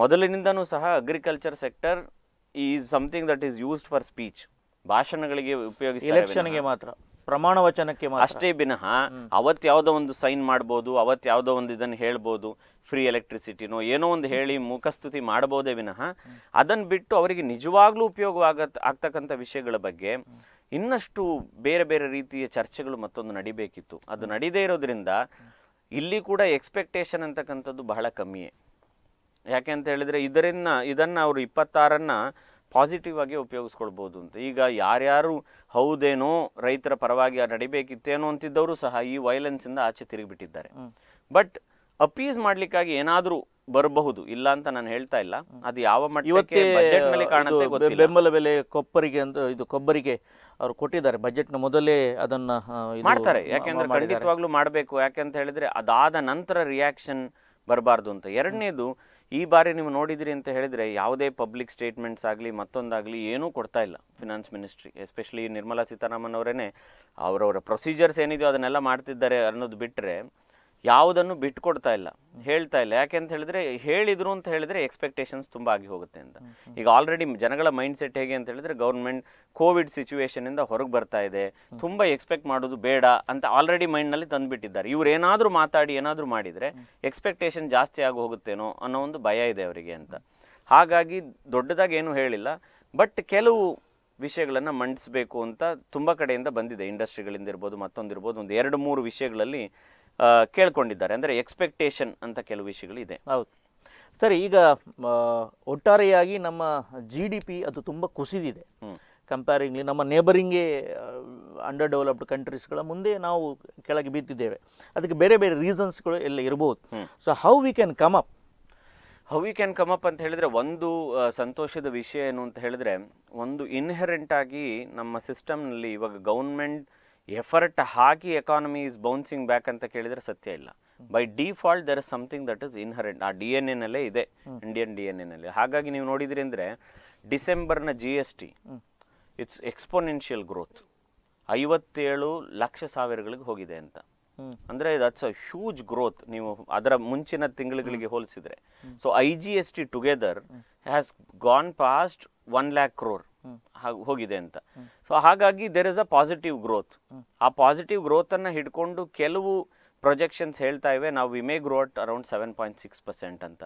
ಮೊದಲಿನಿಂದನೂ ಸಹ agriculture sector is something that is used for speech ಭಾಷಣಗಳಿಗೆ ಉಪಯೋಗಿಸಿ ಎಲೆಕ್ಷನ್ಗೆ
ಮಾತ್ರ ಪ್ರಮಾಣ ವಚನಕ್ಕೆ ಅಷ್ಟೇ
ವಿನಃ ಅವತ್ತು ಯಾವುದೋ ಒಂದು ಸೈನ್ ಮಾಡ್ಬೋದು ಅವತ್ತು ಯಾವುದೋ ಒಂದು ಇದನ್ನು ಹೇಳ್ಬೋದು ಫ್ರೀ ಎಲೆಕ್ಟ್ರಿಸಿಟಿನೋ ಏನೋ ಒಂದು ಹೇಳಿ ಮುಖಸ್ತುತಿ ಮಾಡ್ಬೋದೇ ವಿನಃ ಅದನ್ನು ಬಿಟ್ಟು ಅವರಿಗೆ ನಿಜವಾಗ್ಲೂ ಉಪಯೋಗವಾಗ ಆಗ್ತಕ್ಕಂಥ ವಿಷಯಗಳ ಬಗ್ಗೆ ಇನ್ನಷ್ಟು ಬೇರೆ ಬೇರೆ ರೀತಿಯ ಚರ್ಚೆಗಳು ಮತ್ತೊಂದು ನಡಿಬೇಕಿತ್ತು ಅದು ನಡೀದೇ ಇರೋದ್ರಿಂದ ಇಲ್ಲಿ ಕೂಡ ಎಕ್ಸ್ಪೆಕ್ಟೇಷನ್ ಅಂತಕ್ಕಂಥದ್ದು ಬಹಳ ಕಮ್ಮಿಯೇ ಯಾಕೆ ಅಂತ ಹೇಳಿದ್ರೆ ಇದರಿಂದ ಇದನ್ನು ಅವರು ಇಪ್ಪತ್ತಾರನ್ನು ಪಾಸಿಟಿವ್ ಆಗಿ ಉಪಯೋಗಿಸ್ಕೊಳ್ಬೋದು ಅಂತ ಈಗ ಯಾರ್ಯಾರು ಹೌದೇನೋ ರೈತರ ಪರವಾಗಿ ನಡಿಬೇಕಿತ್ತೇನೋ ಅಂತಿದ್ದವರು ಸಹ ಈ ಇಂದ ಆಚೆ ತಿರುಗಿಬಿಟ್ಟಿದ್ದಾರೆ ಬಟ್ ಅಪೀಸ್ ಮಾಡ್ಲಿಕ್ಕಾಗಿ ಏನಾದರೂ ಬರಬಹುದು ಇಲ್ಲ ಅಂತ ನಾನು ಹೇಳ್ತಾ ಇಲ್ಲ ಅದು ಯಾವ ಮಟ್ಟಿಗೆ
ಬೆಂಬಲ ಬೆಲೆ ಕೊಬ್ಬರಿಗೆ ಅಂತ ಇದು ಕೊಬ್ಬರಿಗೆ ಅವರು ಕೊಟ್ಟಿದ್ದಾರೆ ನ ಮೊದಲೇ ಅದನ್ನ ಮಾಡ್ತಾರೆ ಯಾಕೆಂದ್ರೆ ಖಂಡಿತವಾಗ್ಲೂ
ಮಾಡಬೇಕು ಅಂತ ಹೇಳಿದ್ರೆ ಅದಾದ ನಂತರ ರಿಯಾಕ್ಷನ್ ಬರಬಾರ್ದು ಅಂತ ಎರಡನೇದು ಈ ಬಾರಿ ನೀವು ನೋಡಿದಿರಿ ಅಂತ ಹೇಳಿದರೆ ಯಾವುದೇ ಪಬ್ಲಿಕ್ ಸ್ಟೇಟ್ಮೆಂಟ್ಸ್ ಆಗಲಿ ಮತ್ತೊಂದಾಗಲಿ ಏನೂ ಕೊಡ್ತಾ ಇಲ್ಲ finance ministry especially Nirmala Sitharaman ಅವರೇನೆ ಅವರವರ ಪ್ರೊಸೀಜರ್ಸ್ ಏನಿದೆಯೋ ಅದನ್ನೆಲ್ಲ ಮಾಡ್ತಿದ್ದಾರೆ ಅನ್ನೋದು ಬಿಟ್ಟರೆ ಯಾವುದನ್ನು ಬಿಟ್ಕೊಡ್ತಾ ಇಲ್ಲ ಹೇಳ್ತಾ ಇಲ್ಲ ಯಾಕೆ ಅಂತ ಹೇಳಿದ್ರೆ ಹೇಳಿದ್ರು ಅಂತ ಹೇಳಿದ್ರೆ ಎಕ್ಸ್ಪೆಕ್ಟೇಷನ್ಸ್ ತುಂಬ ಆಗಿ ಹೋಗುತ್ತೆ ಅಂತ ಈಗ ಆಲ್ರೆಡಿ ಜನಗಳ ಮೈಂಡ್ ಸೆಟ್ ಹೇಗೆ ಅಂತ ಹೇಳಿದ್ರೆ ಗೌರ್ಮೆಂಟ್ ಕೋವಿಡ್ ಇಂದ ಹೊರಗೆ ಬರ್ತಾ ಇದೆ ತುಂಬ ಎಕ್ಸ್ಪೆಕ್ಟ್ ಮಾಡೋದು ಬೇಡ ಅಂತ ಆಲ್ರೆಡಿ ಮೈಂಡ್ನಲ್ಲಿ ತಂದುಬಿಟ್ಟಿದ್ದಾರೆ ಇವ್ರು ಏನಾದರೂ ಮಾತಾಡಿ ಏನಾದರೂ ಮಾಡಿದರೆ ಎಕ್ಸ್ಪೆಕ್ಟೇಷನ್ ಜಾಸ್ತಿ ಆಗಿ ಹೋಗುತ್ತೇನೋ ಅನ್ನೋ ಒಂದು ಭಯ ಇದೆ ಅವರಿಗೆ ಅಂತ ಹಾಗಾಗಿ ದೊಡ್ಡದಾಗಿ ಏನು ಹೇಳಿಲ್ಲ ಬಟ್ ಕೆಲವು ವಿಷಯಗಳನ್ನು ಮಂಡಿಸಬೇಕು ಅಂತ ತುಂಬ ಕಡೆಯಿಂದ ಬಂದಿದೆ ಇಂಡಸ್ಟ್ರಿಗಳಿಂದ ಇರ್ಬೋದು ಮತ್ತೊಂದಿರ್ಬೋದು ಒಂದು ಎರಡು ಮೂರು ವಿಷಯಗಳಲ್ಲಿ ಕೇಳ್ಕೊಂಡಿದ್ದಾರೆ ಅಂದರೆ ಎಕ್ಸ್ಪೆಕ್ಟೇಷನ್ ಅಂತ ಕೆಲವು ವಿಷಯಗಳಿದೆ
ಹೌದು ಸರಿ ಈಗ ಒಟ್ಟಾರೆಯಾಗಿ ನಮ್ಮ ಜಿ ಡಿ ಪಿ ಅದು ತುಂಬ ಕುಸಿದಿದೆ ಕಂಪೇರಿಂಗ್ಲಿ ನಮ್ಮ ನೇಬರಿಂಗೇ ಅಂಡರ್ ಡೆವಲಪ್ಡ್ ಕಂಟ್ರೀಸ್ಗಳ ಮುಂದೆ ನಾವು ಕೆಳಗೆ ಬಿದ್ದಿದ್ದೇವೆ ಅದಕ್ಕೆ ಬೇರೆ ಬೇರೆ ರೀಸನ್ಸ್ಗಳು ಎಲ್ಲ ಇರ್ಬೋದು so how we can come up how we can come up ಅಂತ ಹೇಳಿದರೆ ಒಂದು
ಸಂತೋಷದ ವಿಷಯ ಏನು ಅಂತ ಹೇಳಿದರೆ ಒಂದು ಇನ್ಹೆರೆಂಟ್ ಆಗಿ ನಮ್ಮ ಸಿಸ್ಟಮ್ನಲ್ಲಿ ಇವಾಗ ಗೌರ್ಮೆಂಟ್ ಎಫರ್ಟ್ ಹಾಕಿ ಎಕಾನಮಿ ಇಸ್ ಬೌನ್ಸಿಂಗ್ ಬ್ಯಾಕ್ ಅಂತ ಕೇಳಿದ್ರೆ ಸತ್ಯ ಇಲ್ಲ by default there is something that is inherent ಆ ಡಿ ಎನ್ ಅಲ್ಲೇ ಇದೆ ಇಂಡಿಯನ್ ಡಿ ಎನ್ ಎನಲ್ಲಿ ಹಾಗಾಗಿ ನೀವು ನೋಡಿದ್ರಿ ಅಂದರೆ ಡಿಸೆಂಬರ್ನ G S T it's exponential growth ಐವತ್ತೇಳು ಲಕ್ಷ ಸಾವಿರಗಳಿಗೆ ಹೋಗಿದೆ ಅಂತ ಅಂದ್ರೆ ದಟ್ಸ್ ಅ ಹ್ಯೂಜ್ ಗ್ರೋತ್ ನೀವು ಅದರ ಮುಂಚಿನ ತಿಂಗಳುಗಳಿಗೆ ಹೋಲಿಸಿದ್ರೆ so I G S T together has gone past one lakh crore ಹೋಗಿದೆ ಅಂತ ಸೊ ಹಾಗಾಗಿ there is a positive growth ಆ ಪಾಸಿಟಿವ್ ಅನ್ನ ಹಿಡ್ಕೊಂಡು ಕೆಲವು ಪ್ರೊಜೆಕ್ಷನ್ಸ್ ಹೇಳ್ತಾ ಇವೆ ನಾವು we may grow around seven point six percent ಅಂತ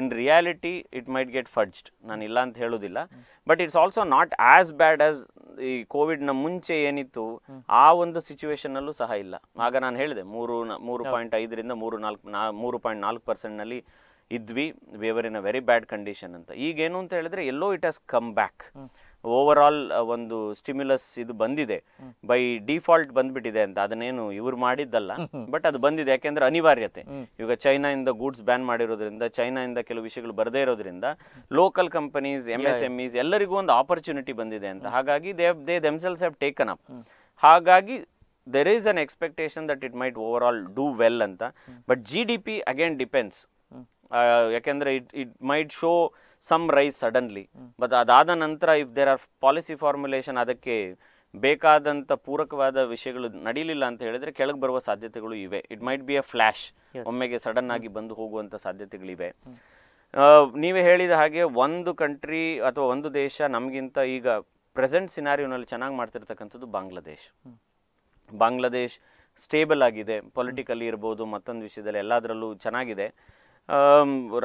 in reality it might get fudged ನಾನು ಇಲ್ಲ ಅಂತ ಹೇಳೋದಿಲ್ಲ but it's also not as bad as ಈ ಕೋವಿಡ್ ನ ಮುಂಚೆ ಏನಿತ್ತು ಆ ಒಂದು ಸಿಚುವೇಶನ್ನಲ್ಲೂ ಸಹ ಇಲ್ಲ ಆಗ ನಾನು ಹೇಳಿದೆ ಮೂರು ಮೂರು ಪಾಯಿಂಟ್ ಐದರಿಂದ ಮೂರು ನಾಲ್ಕು ನಾ ಮೂರು ಪಾಯಿಂಟ್ ನಾಲ್ಕು ಪರ್ಸೆಂಟ್ನಲ್ಲಿ ಇದ್ವಿ we were in a very bad condition ಅಂತ ಈಗೇನು ಅಂತ ಹೇಳಿದ್ರೆ ಎಲ್ಲೋ it has come back overall ಒಂದು ಸ್ಟಿಮ್ಯುಲಸ್ ಇದು ಬಂದಿದೆ ಬೈ ಡಿಫಾಲ್ಟ್ ಬಂದ್ಬಿಟ್ಟಿದೆ ಅಂತ ಅದನ್ನೇನು ಇವ್ರು ಮಾಡಿದ್ದಲ್ಲ ಬಟ್ ಅದು ಬಂದಿದೆ ಯಾಕೆಂದ್ರೆ ಅನಿವಾರ್ಯತೆ ಇವಾಗ ಚೈನಾ ಇಂದ ಗೂಡ್ಸ್ ಬ್ಯಾನ್ ಮಾಡಿರೋದ್ರಿಂದ ಚೈನಾ ಇಂದ ಕೆಲವು ವಿಷಯಗಳು ಬರದೇ ಇರೋದ್ರಿಂದ local companies M S M is ಎಲ್ಲರಿಗೂ ಒಂದು ಆಪರ್ಚುನಿಟಿ ಬಂದಿದೆ ಅಂತ ಹಾಗಾಗಿ they they themselves have taken up ಹಾಗಾಗಿ there is an expectation that it might overall do well ಅಂತ but G D P again depends ಯಾಕೆಂದ್ರೆ it it might show some rise suddenly but ಅದಾದ ನಂತರ if there are policy formulation ಅದಕ್ಕೆ ಬೇಕಾದಂತ ಪೂರಕವಾದ ವಿಷಯಗಳು ನಡೀಲಿಲ್ಲ ಅಂತ ಹೇಳಿದ್ರೆ ಕೆಳಗೆ ಬರುವ ಸಾಧ್ಯತೆಗಳು ಇವೆ it might be a flash ಒಮ್ಮೆಗೆ ಸಡನ್ ಆಗಿ ಬಂದು ಹೋಗುವಂಥ ಸಾಧ್ಯತೆಗಳಿವೆ ನೀವೇ ಹೇಳಿದ ಹಾಗೆ ಒಂದು ಕಂಟ್ರಿ ಅಥವಾ ಒಂದು ದೇಶ ನಮಗಿಂತ ಈಗ ಪ್ರೆಸೆಂಟ್ ಸಿನಾರಿಯೋನಲ್ಲಿ ಚೆನ್ನಾಗಿ ಮಾಡ್ತಿರ್ತಕ್ಕಂಥದ್ದು ಬಾಂಗ್ಲಾದೇಶ್ ಬಾಂಗ್ಲಾದೇಶ್ ಸ್ಟೇಬಲ್ ಆಗಿದೆ ಪೊಲಿಟಿಕಲಿ ಇರ್ಬೋದು ಮತ್ತೊಂದು ವಿಷಯದಲ್ಲಿ ಎಲ್ಲದರಲ್ಲೂ ಚೆನ್ನಾಗಿದೆ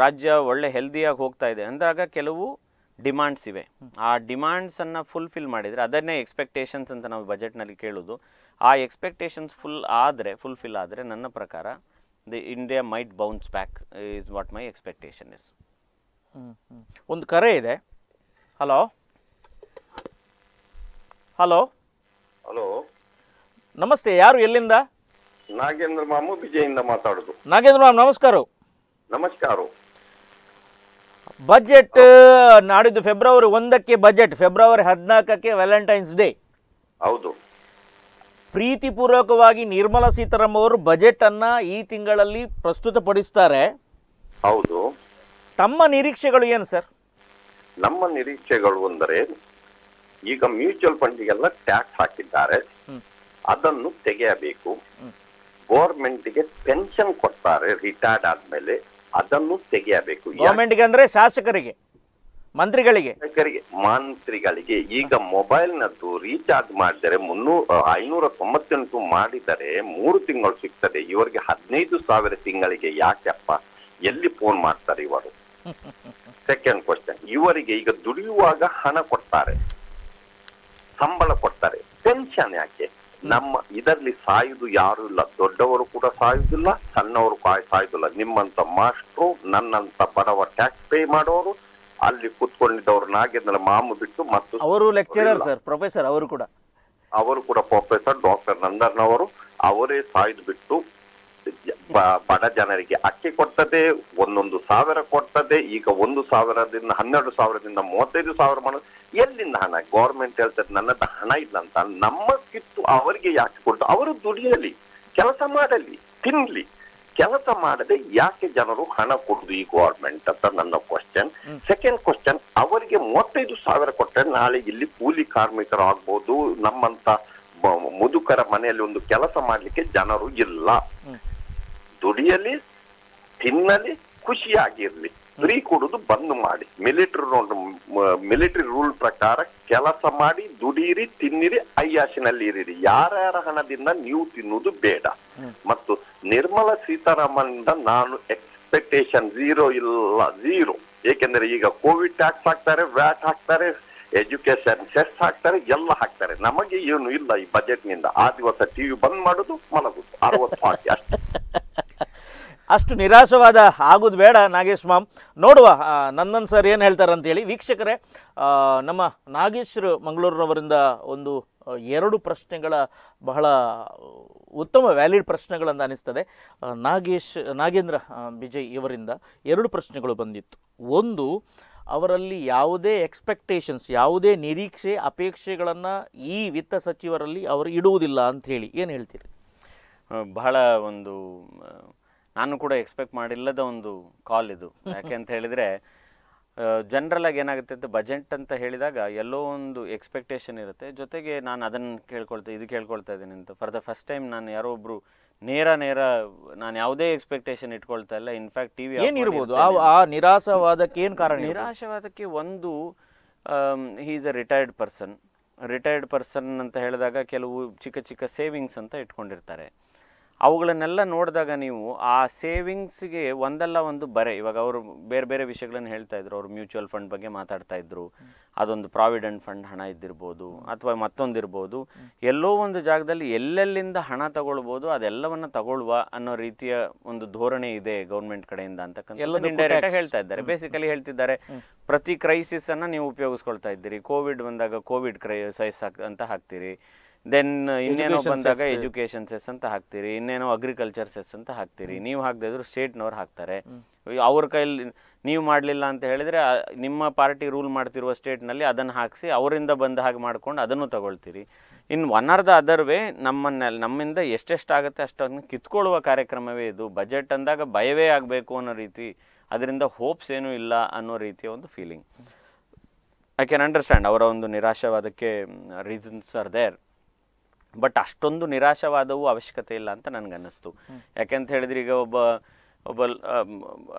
ರಾಜ್ಯ ಒಳ್ಳೆ ಹೆಲ್ದಿಯಾಗಿ ಹೋಗ್ತಾ ಇದೆ ಅಂದಾಗ ಕೆಲವು ಡಿಮ್ಯಾಂಡ್ಸ್ ಇವೆ ಆ ಡಿಮಾಂಡ್ಸನ್ನು ಫುಲ್ಫಿಲ್ ಮಾಡಿದರೆ ಅದನ್ನೇ ಎಕ್ಸ್ಪೆಕ್ಟೇಷನ್ಸ್ ಅಂತ ನಾವು ಬಜೆಟ್ನಲ್ಲಿ ಕೇಳೋದು ಆ ಎಕ್ಸ್ಪೆಕ್ಟೇಷನ್ಸ್ ಫುಲ್ ಆದರೆ ಫುಲ್ಫಿಲ್ ಆದರೆ ನನ್ನ ಪ್ರಕಾರ the India might bounce back is what my expectation is
ಒಂದು ಕರೆ ಇದೆ ಹಲೋ ಹಲೋ ಹಲೋ ನಮಸ್ತೆ ಯಾರು ಎಲ್ಲಿಂದ ನಾಗೇಂದ್ರ ಮಾಮು ವಿಜಯಿಂದ ಮಾತಾಡೋದು ನಾಗೇಂದ್ರ ಮಾಮ್ ನಮಸ್ಕಾರ ನಮಸ್ಕಾರ ಬಜೆಟ್ ನಾಡಿದ್ದು ಫೆಬ್ರವರಿ ಒಂದಕ್ಕೆ ಬಜೆಟ್ ಫೆಬ್ರವರಿ ಹದಿನಾಲ್ಕಕ್ಕೆ ವ್ಯಾಲೆಂಟೈನ್ಸ್ ಡೇ ಹೌದು ಪ್ರೀತಿಪೂರ್ವಕವಾಗಿ ನಿರ್ಮಲಾ ಸೀತಾರಾಮ್ ಅವರು ಬಜೆಟ್ ಅನ್ನ ಈ ತಿಂಗಳಲ್ಲಿ ಪ್ರಸ್ತುತಪಡಿಸ್ತಾರೆ ಹೌದು ತಮ್ಮ ನಿರೀಕ್ಷೆಗಳು ಏನು ಸರ್
ನಮ್ಮ ನಿರೀಕ್ಷೆಗಳು ಅಂದರೆ ಈಗ ಮ್ಯೂಚುವಲ್ ಫಂಡಿಗೆಲ್ಲ ಟ್ಯಾಕ್ಸ್ ಹಾಕಿದ್ದಾರೆ ಅದನ್ನು ತೆಗೆಯಬೇಕು ಗೆ ಪೆನ್ಷನ್ ಕೊಡ್ತಾರೆ ರಿಟೈರ್ಡ್ ಆದ್ಮೇಲೆ ಅದನ್ನು ತೆಗೆಯಬೇಕು
ಅಂದ್ರೆ ಶಾಸಕರಿಗೆ ಮಂತ್ರಿಗಳಿಗೆ
ಮಂತ್ರಿಗಳಿಗೆ ಈಗ ಮೊಬೈಲ್ ನದ್ದು ರೀಚಾರ್ಜ್ ಮಾಡಿದರೆ ಮುನ್ನೂರ ಐನೂರ ತೊಂಬತ್ತೆಂಟು ಮಾಡಿದರೆ ಮೂರು ತಿಂಗಳು ಸಿಗ್ತದೆ ಇವರಿಗೆ ಹದಿನೈದು ಸಾವಿರ ತಿಂಗಳಿಗೆ ಯಾಕೆಪ್ಪ ಎಲ್ಲಿ ಫೋನ್ ಮಾಡ್ತಾರೆ ಇವರು ಸೆಕೆಂಡ್ ಕ್ವಶನ್ ಇವರಿಗೆ ಈಗ ದುಡಿಯುವಾಗ ಹಣ ಕೊಡ್ತಾರೆ ಸಂಬಳ ಕೊಡ್ತಾರೆ ಪೆನ್ಷನ್ ಯಾಕೆ ನಮ್ಮ ಇದರಲ್ಲಿ ಸಾಯುದು ಯಾರು ಇಲ್ಲ ದೊಡ್ಡವರು ಕೂಡ ಸಾಯುದಿಲ್ಲ ಸಣ್ಣವರು ಸಾಯುದಿಲ್ಲ ನಿಮ್ಮಂತ ಮಾಸ್ಟ್ರು ನನ್ನಂತ ಬಡವ ಟ್ಯಾಕ್ಸ್ ಪೇ ಮಾಡೋರು ಅಲ್ಲಿ ಕೂತ್ಕೊಂಡಿದ್ದವರು ನಾಗೇಂದ್ರ ಮಾಮು ಬಿಟ್ಟು ಮತ್ತು ಅವರು ಲೆಕ್ಚರರ್
ಸರ್ ಪ್ರೊಫೆಸರ್ ಅವರು ಕೂಡ
ಅವರು ಕೂಡ ಪ್ರೊಫೆಸರ್ ಡಾಕ್ಟರ್ ಅವರು ಅವರೇ ಸಾಯ್ದು ಬಿಟ್ಟು ಬಡ ಜನರಿಗೆ ಅಕ್ಕಿ ಕೊಡ್ತದೆ ಒಂದೊಂದು ಸಾವಿರ ಕೊಡ್ತದೆ ಈಗ ಒಂದು ಸಾವಿರದಿಂದ ಹನ್ನೆರಡು ಸಾವಿರದಿಂದ ಮೂವತ್ತೈದು ಸಾವಿರ ಮಾಡೋದು ಎಲ್ಲಿಂದ ಹಣ ಗೌರ್ಮೆಂಟ್ ಹೇಳ್ತಾರೆ ನನ್ನದ ಹಣ ಇಲ್ಲ ಅಂತ ನಮ್ಮ ಕಿತ್ತು ಅವರಿಗೆ ಯಾಕೆ ಕೊಡ್ತು ಅವರು ದುಡಿಯಲಿ ಕೆಲಸ ಮಾಡಲಿ ತಿನ್ಲಿ ಕೆಲಸ ಮಾಡದೆ ಯಾಕೆ ಜನರು ಹಣ ಕೊಡುದು ಈ ಗೌರ್ಮೆಂಟ್ ಅಂತ ನನ್ನ ಕ್ವಶನ್ ಸೆಕೆಂಡ್ ಕ್ವಶನ್ ಅವರಿಗೆ ಮೂವತ್ತೈದು ಸಾವಿರ ಕೊಟ್ಟರೆ ನಾಳೆ ಇಲ್ಲಿ ಕೂಲಿ ಕಾರ್ಮಿಕರು ಆಗ್ಬಹುದು ನಮ್ಮಂತ ಮುದುಕರ ಮನೆಯಲ್ಲಿ ಒಂದು ಕೆಲಸ ಮಾಡ್ಲಿಕ್ಕೆ ಜನರು ಇಲ್ಲ ದುಡಿಯಲಿ ತಿನ್ನಲಿ ಖುಷಿಯಾಗಿರ್ಲಿ ಫ್ರೀ ಕೊಡುದು ಬಂದ್ ಮಾಡಿ ಮಿಲಿಟರಿ ಮಿಲಿಟರಿ ರೂಲ್ ಪ್ರಕಾರ ಕೆಲಸ ಮಾಡಿ ದುಡೀರಿ ತಿನ್ನಿರಿ ಐಯಾಸಿನಲ್ಲಿ ಇರಿರಿ ಯಾರ್ಯಾರ ಹಣದಿಂದ ನೀವು ತಿನ್ನುವುದು ಬೇಡ ಮತ್ತು ನಿರ್ಮಲಾ ಸೀತಾರಾಮನ್ ನಾನು ಎಕ್ಸ್ಪೆಕ್ಟೇಷನ್ ಜೀರೋ ಇಲ್ಲ ಝೀರೋ ಏಕೆಂದ್ರೆ ಈಗ ಕೋವಿಡ್ ಟ್ಯಾಕ್ಸ್ ಹಾಕ್ತಾರೆ ವ್ಯಾಟ್ ಹಾಕ್ತಾರೆ ಎಜುಕೇಶನ್ ಸೆಸ್ ಹಾಕ್ತಾರೆ ಎಲ್ಲ ಹಾಕ್ತಾರೆ ನಮಗೆ ಏನು ಇಲ್ಲ ಈ ಬಜೆಟ್ ನಿಂದ ಆ ದಿವಸ ಟಿವಿ ಬಂದ್ ಮಾಡುದು ಮಲಗುದು ಅರವತ್ತು ಹಾಕಿ ಅಷ್ಟೇ [LAUGHS]
ಅಷ್ಟು ನಿರಾಶವಾದ ಆಗೋದು ಬೇಡ ನಾಗೇಶ್ ಮಾಮ್ ನೋಡುವ ನಂದನ್ ಸರ್ ಏನು ಹೇಳ್ತಾರಂತೇಳಿ ವೀಕ್ಷಕರೇ ನಮ್ಮ ನಾಗೇಶ್ರು ಮಂಗಳೂರಿನವರಿಂದ ಒಂದು ಎರಡು ಪ್ರಶ್ನೆಗಳ ಬಹಳ ಉತ್ತಮ ವ್ಯಾಲಿಡ್ ಪ್ರಶ್ನೆಗಳನ್ನು ಅನ್ನಿಸ್ತದೆ ನಾಗೇಶ್ ನಾಗೇಂದ್ರ ವಿಜಯ್ ಇವರಿಂದ ಎರಡು ಪ್ರಶ್ನೆಗಳು ಬಂದಿತ್ತು ಒಂದು ಅವರಲ್ಲಿ ಯಾವುದೇ ಎಕ್ಸ್ಪೆಕ್ಟೇಷನ್ಸ್ ಯಾವುದೇ ನಿರೀಕ್ಷೆ ಅಪೇಕ್ಷೆಗಳನ್ನು ಈ ವಿತ್ತ ಸಚಿವರಲ್ಲಿ ಅವರು ಇಡುವುದಿಲ್ಲ ಅಂಥೇಳಿ ಏನು ಹೇಳ್ತೀರಿ ಬಹಳ ಒಂದು
ನಾನು ಕೂಡ ಎಕ್ಸ್ಪೆಕ್ಟ್ ಮಾಡಿಲ್ಲದ ಒಂದು ಕಾಲ್ ಇದು ಯಾಕೆ ಅಂತ ಹೇಳಿದ್ರೆ ಜನರಲ್ ಆಗಿ ಏನಾಗುತ್ತೆ ಅಂತ ಬಜೆಟ್ ಅಂತ ಹೇಳಿದಾಗ ಎಲ್ಲೋ ಒಂದು ಎಕ್ಸ್ಪೆಕ್ಟೇಷನ್ ಇರುತ್ತೆ ಜೊತೆಗೆ ನಾನು ಅದನ್ನ ಕೇಳ್ಕೊಳ್ತಾ ಇದು ಕೇಳ್ಕೊಳ್ತಾ ಇದ್ದೀನಿ ಅಂತ ಫಾರ್ ದ ಫಸ್ಟ್ ಟೈಮ್ ನಾನು ಯಾರೋ ಒಬ್ರು ನೇರ ನೇರ ನಾನು ಯಾವುದೇ ಎಕ್ಸ್ಪೆಕ್ಟೇಷನ್ ಇಟ್ಕೊಳ್ತಾ ಇಲ್ಲ ಇನ್ಫ್ಯಾಕ್ಟ್ ಟಿ ವಿ ಏನಿರ್ಬೋದು ಆ
ನಿರಾಶವಾದಕ್ಕೆ ಏನು ಕಾರಣ ನಿರಾಶವಾದಕ್ಕೆ ಒಂದು
is a retired person retired person ಅಂತ ಹೇಳಿದಾಗ ಕೆಲವು ಚಿಕ್ಕ ಚಿಕ್ಕ ಸೇವಿಂಗ್ಸ್ ಅಂತ ಇಟ್ಕೊಂಡಿರ್ತಾರೆ ಅವುಗಳನ್ನೆಲ್ಲ ನೋಡಿದಾಗ ನೀವು ಆ ಸೇವಿಂಗ್ಸ್ಗೆ ಒಂದಲ್ಲ ಒಂದು ಬರೆ ಇವಾಗ ಅವರು ಬೇರೆ ಬೇರೆ ವಿಷಯಗಳನ್ನು ಹೇಳ್ತಾ ಇದ್ರು ಅವರು ಮ್ಯೂಚುವಲ್ ಫಂಡ್ ಬಗ್ಗೆ ಮಾತಾಡ್ತಾ ಇದ್ರು ಅದೊಂದು ಪ್ರಾವಿಡೆಂಟ್ ಫಂಡ್ ಹಣ ಇದ್ದಿರ್ಬೋದು ಅಥವಾ ಮತ್ತೊಂದಿರ್ಬೋದು ಎಲ್ಲೋ ಒಂದು ಜಾಗದಲ್ಲಿ ಎಲ್ಲೆಲ್ಲಿಂದ ಹಣ ತಗೊಳ್ಬೋದು ಅದೆಲ್ಲವನ್ನ ತಗೊಳ್ಳುವ ಅನ್ನೋ ರೀತಿಯ ಒಂದು ಧೋರಣೆ ಇದೆ ಗೌರ್ಮೆಂಟ್ ಕಡೆಯಿಂದ ಅಂತಕ್ಕಂಥ ಹೇಳ್ತಾ ಇದ್ದಾರೆ ಬೇಸಿಕಲಿ ಹೇಳ್ತಿದ್ದಾರೆ ಪ್ರತಿ ಕ್ರೈಸಿಸ್ ಅನ್ನ ನೀವು ಉಪಯೋಗಿಸ್ಕೊಳ್ತಾ ಇದ್ದೀರಿ ಕೋವಿಡ್ ಬಂದಾಗ ಕೋವಿಡ್ ಕ್ರೈ ಅಂತ ಹಾಕ್ತೀರಿ ದೆನ್ uh, ಇನ್ನೇನೋ ಬಂದಾಗ ಎಜುಕೇಶನ್ ಸೆಸ್ ಅಂತ ಹಾಕ್ತೀರಿ ಇನ್ನೇನೋ ಅಗ್ರಿಕಲ್ಚರ್ ಸೆಸ್ ಅಂತ ಹಾಕ್ತೀರಿ ನೀವು ಹಾಕ್ದಿದ್ರು ಸ್ಟೇಟ್ನವ್ರು ಹಾಕ್ತಾರೆ ಅವ್ರ ಕೈಲಿ ನೀವು ಮಾಡಲಿಲ್ಲ ಅಂತ ಹೇಳಿದ್ರೆ ನಿಮ್ಮ ಪಾರ್ಟಿ ರೂಲ್ ಮಾಡ್ತಿರುವ ಸ್ಟೇಟ್ನಲ್ಲಿ ಅದನ್ನು ಹಾಕಿಸಿ ಅವರಿಂದ ಬಂದ ಹಾಗೆ ಮಾಡ್ಕೊಂಡು ಅದನ್ನು ತಗೊಳ್ತೀರಿ ಇನ್ನು one or the other way ನಮ್ಮನ್ನೆಲ್ಲ ನಮ್ಮಿಂದ ಎಷ್ಟೆಷ್ಟಾಗುತ್ತೆ ಅಷ್ಟನ್ನು ಕಿತ್ಕೊಳ್ಳುವ ಕಾರ್ಯಕ್ರಮವೇ ಇದು ಬಜೆಟ್ ಅಂದಾಗ ಭಯವೇ ಆಗಬೇಕು ಅನ್ನೋ ರೀತಿ ಅದರಿಂದ ಹೋಪ್ಸ್ ಏನೂ ಇಲ್ಲ ಅನ್ನೋ ರೀತಿಯ ಒಂದು ಫೀಲಿಂಗ್ ಐ ಕ್ಯಾನ್ ಅಂಡರ್ಸ್ಟ್ಯಾಂಡ್ ಅವರ ಒಂದು ನಿರಾಶವಾದಕ್ಕೆ ರೀಸನ್ಸ್ ಆರ್ ದೇರ್ ಬಟ್ ಅಷ್ಟೊಂದು ನಿರಾಶವಾದವು ಅವಶ್ಯಕತೆ ಇಲ್ಲ ಅಂತ ಅನ್ನಿಸ್ತು ಯಾಕೆಂತ ಹೇಳಿದ್ರೆ ಈಗ ಒಬ್ಬ ಒಬ್ಬ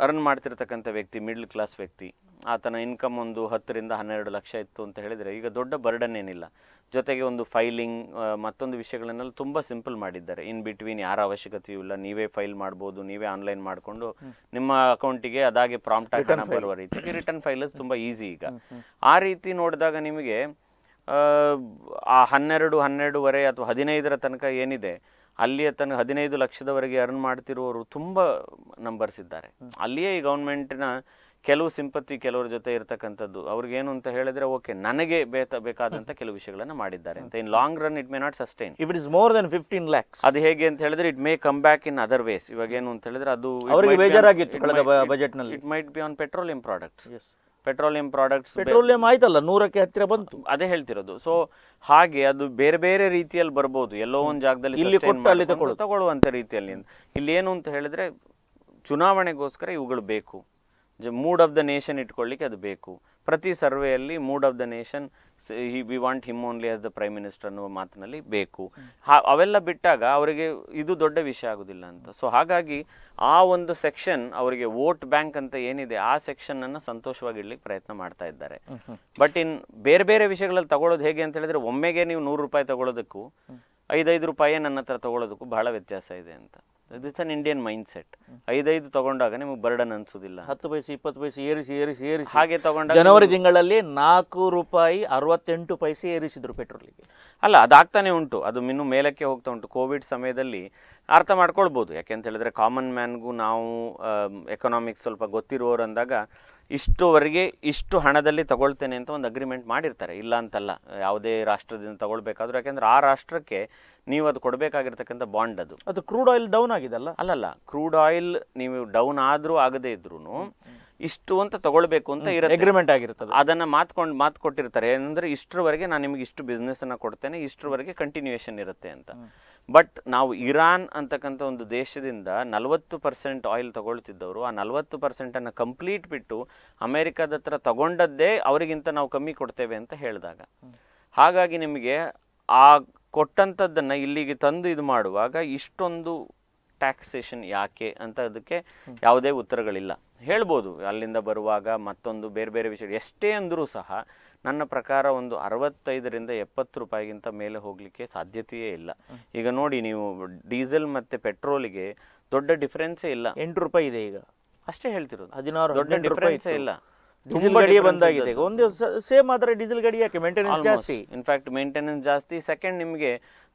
ಅರ್ನ್ ಮಾಡ್ತಿರ್ತಕ್ಕಂಥ ವ್ಯಕ್ತಿ ಮಿಡ್ಲ್ ಕ್ಲಾಸ್ ವ್ಯಕ್ತಿ ಆತನ ಇನ್ಕಮ್ ಒಂದು ಹತ್ತರಿಂದ ಹನ್ನೆರಡು ಲಕ್ಷ ಇತ್ತು ಅಂತ ಹೇಳಿದರೆ ಈಗ ದೊಡ್ಡ ಬರ್ಡನ್ ಏನಿಲ್ಲ ಜೊತೆಗೆ ಒಂದು ಫೈಲಿಂಗ್ ಮತ್ತೊಂದು ವಿಷಯಗಳನ್ನೆಲ್ಲ ತುಂಬ ಸಿಂಪಲ್ ಮಾಡಿದ್ದಾರೆ ಇನ್ ಬಿಟ್ವೀನ್ ಯಾರ ಅವಶ್ಯಕತೆಯೂ ಇಲ್ಲ ನೀವೇ ಫೈಲ್ ಮಾಡ್ಬೋದು ನೀವೇ ಆನ್ಲೈನ್ ಮಾಡಿಕೊಂಡು ನಿಮ್ಮ ಅಕೌಂಟಿಗೆ ಅದಾಗೆ ಪ್ರಾಂಪ್ಟ್ ಆಗಿ ಬರುವ ರಿಟರ್ನ್ ಫೈಲಸ್ ತುಂಬ ಈಸಿ ಈಗ ಆ ರೀತಿ ನೋಡಿದಾಗ ನಿಮಗೆ ಆ ಹನ್ನೆರಡು ಹನ್ನೆರಡುವರೆ ಅಥವಾ ಹದಿನೈದರ ತನಕ ಏನಿದೆ ಅಲ್ಲಿಯ ತನಕ ಹದಿನೈದು ಲಕ್ಷದವರೆಗೆ ಅರ್ನ್ ಮಾಡ್ತಿರುವವರು ತುಂಬ ನಂಬರ್ಸ್ ಇದ್ದಾರೆ ಅಲ್ಲಿಯೇ ಈ ಗೌರ್ಮೆಂಟಿನ ಕೆಲವು ಸಿಂಪತಿ ಕೆಲವರ ಜೊತೆ ಇರತಕ್ಕಂಥದ್ದು ಅವ್ರಿಗೇನು ಅಂತ ಹೇಳಿದ್ರೆ ಓಕೆ ನನಗೆ ಬೇತ ಕೆಲವು ವಿಷಯಗಳನ್ನು ಮಾಡಿದ್ದಾರೆ ಅಂತ in long run it may not sustain it is
more than fifteen lakhs
ಅದು ಹೇಗೆ ಅಂತ ಹೇಳಿದ್ರೆ it may come back in other ways ಇವಾಗ ಏನು ಅಂತ ಹೇಳಿದ್ರೆ ಅದು ಬಜೆಟ್ನಲ್ಲಿ it might be on petroleum products petroleum products petroleum ಆಯ್ತಲ್ಲ ನೂರಕ್ಕೆ ಹತ್ತಿರ ಬಂತು ಅದೇ ಹೇಳ್ತಿರೋದು ಸೊ ಹಾಗೆ ಅದು ಬೇರೆ ಬೇರೆ ರೀತಿಯಲ್ಲಿ ಬರ್ಬೋದು ಎಲ್ಲೋ ಒಂದು ಜಾಗದಲ್ಲಿ ಇಲ್ಲಿ ತಗೊಳ್ಳುವಂತ ರೀತಿಯಲ್ಲಿ ಇಲ್ಲಿ ಏನು ಅಂತ ಹೇಳಿದ್ರೆ ಚುನಾವಣೆಗೋಸ್ಕರ ಇವುಗಳು ಬೇಕು ಮೂಡ್ ಆಫ್ ದ ನೇಷನ್ ಇಟ್ಕೊಳ್ಳಿಕ್ಕೆ ಅದು ಬೇಕು ಪ್ರತಿ ಸರ್ವೆಯಲ್ಲಿ mood of the nation we want him only as the prime minister ಅನ್ನುವ ಮಾತಿನಲ್ಲಿ ಬೇಕು ಅವೆಲ್ಲ ಬಿಟ್ಟಾಗ ಅವರಿಗೆ ಇದು ದೊಡ್ಡ ವಿಷಯ ಆಗುದಿಲ್ಲ ಅಂತ ಸೊ ಹಾಗಾಗಿ ಆ ಒಂದು ಸೆಕ್ಷನ್ ಅವರಿಗೆ ವೋಟ್ ಬ್ಯಾಂಕ್ ಅಂತ ಏನಿದೆ ಆ ಸೆಕ್ಷನ್ ಅನ್ನು ಸಂತೋಷವಾಗಿಡ್ಲಿಕ್ಕೆ ಪ್ರಯತ್ನ ಮಾಡ್ತಾ ಇದ್ದಾರೆ ಬಟ್ ಇನ್ ಬೇರೆ ಬೇರೆ ವಿಷಯಗಳಲ್ಲಿ ತಗೊಳ್ಳೋದು ಹೇಗೆ ಅಂತ ಹೇಳಿದ್ರೆ ಒಮ್ಮೆಗೆ ನೀವು ನೂರು ರೂಪಾಯಿ ತಗೊಳ್ಳೋದಕ್ಕೂ ಐದೈದು ರೂಪಾಯಿ ನನ್ನ ಹತ್ರ ತಗೊಳ್ಳೋದಕ್ಕೂ ಬಹಳ ವ್ಯತ್ಯಾಸ ಇದೆ ಅಂತ it's an Indian mindset ಐದೈದು ತಗೊಂಡಾಗ ನಿಮಗೆ ಬರ್ಡನ್ ಅನ್ಸುದಿಲ್ಲ ಹತ್ತು ಪೈಸೆ ಇಪ್ಪತ್ತು ಪೈಸೆ ಏರಿಸಿ ಏರಿಸಿ ಏರಿಸಿ ಹಾಗೆ ತಗೊಂಡ ಜನವರಿ
ತಿಂಗಳಲ್ಲಿ ನಾಲ್ಕು ರೂಪಾಯಿ ಅರವತ್ತೆಂಟು ಪೈಸೆ ಏರಿಸಿದ್ರು ಪೆಟ್ರೋಲಿಗೆ ಅಲ್ಲ ಅದಾಗ್ತಾನೆ ಉಂಟು
ಅದು ಇನ್ನು ಮೇಲಕ್ಕೆ ಹೋಗ್ತಾ ಉಂಟು ಕೋವಿಡ್ ಸಮಯದಲ್ಲಿ ಅರ್ಥ ಮಾಡ್ಕೊಳ್ಬೋದು ಯಾಕೆಂತ ಹೇಳಿದ್ರೆ ಕಾಮನ್ ಮ್ಯಾನ್ಗೂ ನಾವು ಎಕನಾಮಿಕ್ಸ್ ಸ್ವಲ್ಪ ಗೊತ್ತಿರುವವರು ಅಂದಾಗ ಇಷ್ಟುವರೆಗೆ ಇಷ್ಟು ಹಣದಲ್ಲಿ ತಗೊಳ್ತೇನೆ ಅಂತ ಒಂದು ಅಗ್ರಿಮೆಂಟ್ ಮಾಡಿರ್ತಾರೆ ಇಲ್ಲ ಅಂತಲ್ಲ ಯಾವುದೇ ರಾಷ್ಟ್ರದಿಂದ ತಗೊಳ್ಬೇಕಾದ್ರೂ ಯಾಕೆಂದ್ರೆ ಆ ರಾಷ್ಟ್ರಕ್ಕೆ ನೀವು ಅದು ಕೊಡಬೇಕಾಗಿರ್ತಕ್ಕಂಥ ಬಾಂಡ್ ಅದು ಅದು ಕ್ರೂಡ್ ಆಯಿಲ್ ಡೌನ್ ಆಗಿದೆ ಅಲ್ಲ ಅಲ್ಲಲ್ಲ ಕ್ರೂಡ್ ಆಯಿಲ್ ನೀವು ಡೌನ್ ಆದರೂ ಆಗದೇ ಇದ್ರೂ ಇಷ್ಟು ಅಂತ ತಗೊಳ್ಬೇಕು ಅಂತ ಇರೋ ಅಗ್ರಿಮೆಂಟ್ ಆಗಿರ್ತದೆ ಅದನ್ನು ಮಾತ್ಕೊಂಡು ಮಾತು ಕೊಟ್ಟಿರ್ತಾರೆ ಏನಂದರೆ ಇಷ್ಟರವರೆಗೆ ನಾನು ನಿಮಗೆ ಇಷ್ಟು ಅನ್ನು ಕೊಡ್ತೇನೆ ಇಷ್ಟರವರೆಗೆ ಕಂಟಿನ್ಯೂಯೇಷನ್ ಇರುತ್ತೆ ಅಂತ ಬಟ್ ನಾವು ಇರಾನ್ ಅಂತಕ್ಕಂಥ ಒಂದು ದೇಶದಿಂದ ನಲವತ್ತು ಪರ್ಸೆಂಟ್ ಆಯಿಲ್ ತಗೊಳ್ತಿದ್ದವರು ಆ ನಲವತ್ತು ಪರ್ಸೆಂಟನ್ನು ಕಂಪ್ಲೀಟ್ ಬಿಟ್ಟು ಅಮೇರಿಕಾದ ಹತ್ರ ತಗೊಂಡದ್ದೇ ಅವರಿಗಿಂತ ನಾವು ಕಮ್ಮಿ ಕೊಡ್ತೇವೆ ಅಂತ ಹೇಳಿದಾಗ ಹಾಗಾಗಿ ನಿಮಗೆ ಆ ಕೊಟ್ಟಂಥದ್ದನ್ನು ಇಲ್ಲಿಗೆ ತಂದು ಇದು ಮಾಡುವಾಗ ಇಷ್ಟೊಂದು ಟ್ಯಾಕ್ಸೇಷನ್ ಯಾಕೆ ಅಂತ ಅದಕ್ಕೆ ಯಾವುದೇ ಉತ್ತರಗಳಿಲ್ಲ ಹೇಳ್ಬೋದು ಅಲ್ಲಿಂದ ಬರುವಾಗ ಮತ್ತೊಂದು ಬೇರೆ ಬೇರೆ ವಿಷಯ ಎಷ್ಟೇ ಅಂದರೂ ಸಹ ನನ್ನ ಪ್ರಕಾರ ಒಂದು ಅರವತ್ತೈದರಿಂದ ಎಪ್ಪತ್ತು ರೂಪಾಯಿಗಿಂತ ಮೇಲೆ ಹೋಗಲಿಕ್ಕೆ ಸಾಧ್ಯತೆಯೇ ಇಲ್ಲ ಈಗ ನೋಡಿ ನೀವು ಡೀಸೆಲ್ ಮತ್ತು ಪೆಟ್ರೋಲಿಗೆ ದೊಡ್ಡ ಡಿಫ್ರೆನ್ಸೇ ಇಲ್ಲ
ಎಂಟು ರೂಪಾಯಿ ಇದೆ ಈಗ ಅಷ್ಟೇ ಹೇಳ್ತಿರೋದು ಹದಿನಾರು ದೊಡ್ಡ ಡಿಫ್ರೆನ್ಸೇ ಇಲ್ಲ ಬಂದಾಗಿದೆ ಒಂದು ಸೇಮ್ ಆದರೆ ಡೀಸೆಲ್ ಗಾಡಿ ಯಾಕೆ ಮೇಂಟೆನೆನ್ಸ್ ಜಾಸ್ತಿ ಇನ್ಫ್ಯಾಕ್ಟ್ ಮೇಂಟೆನೆನ್ಸ್ ಜಾಸ್ತಿ ಸೆಕೆಂಡ್ ನಿಮಗೆ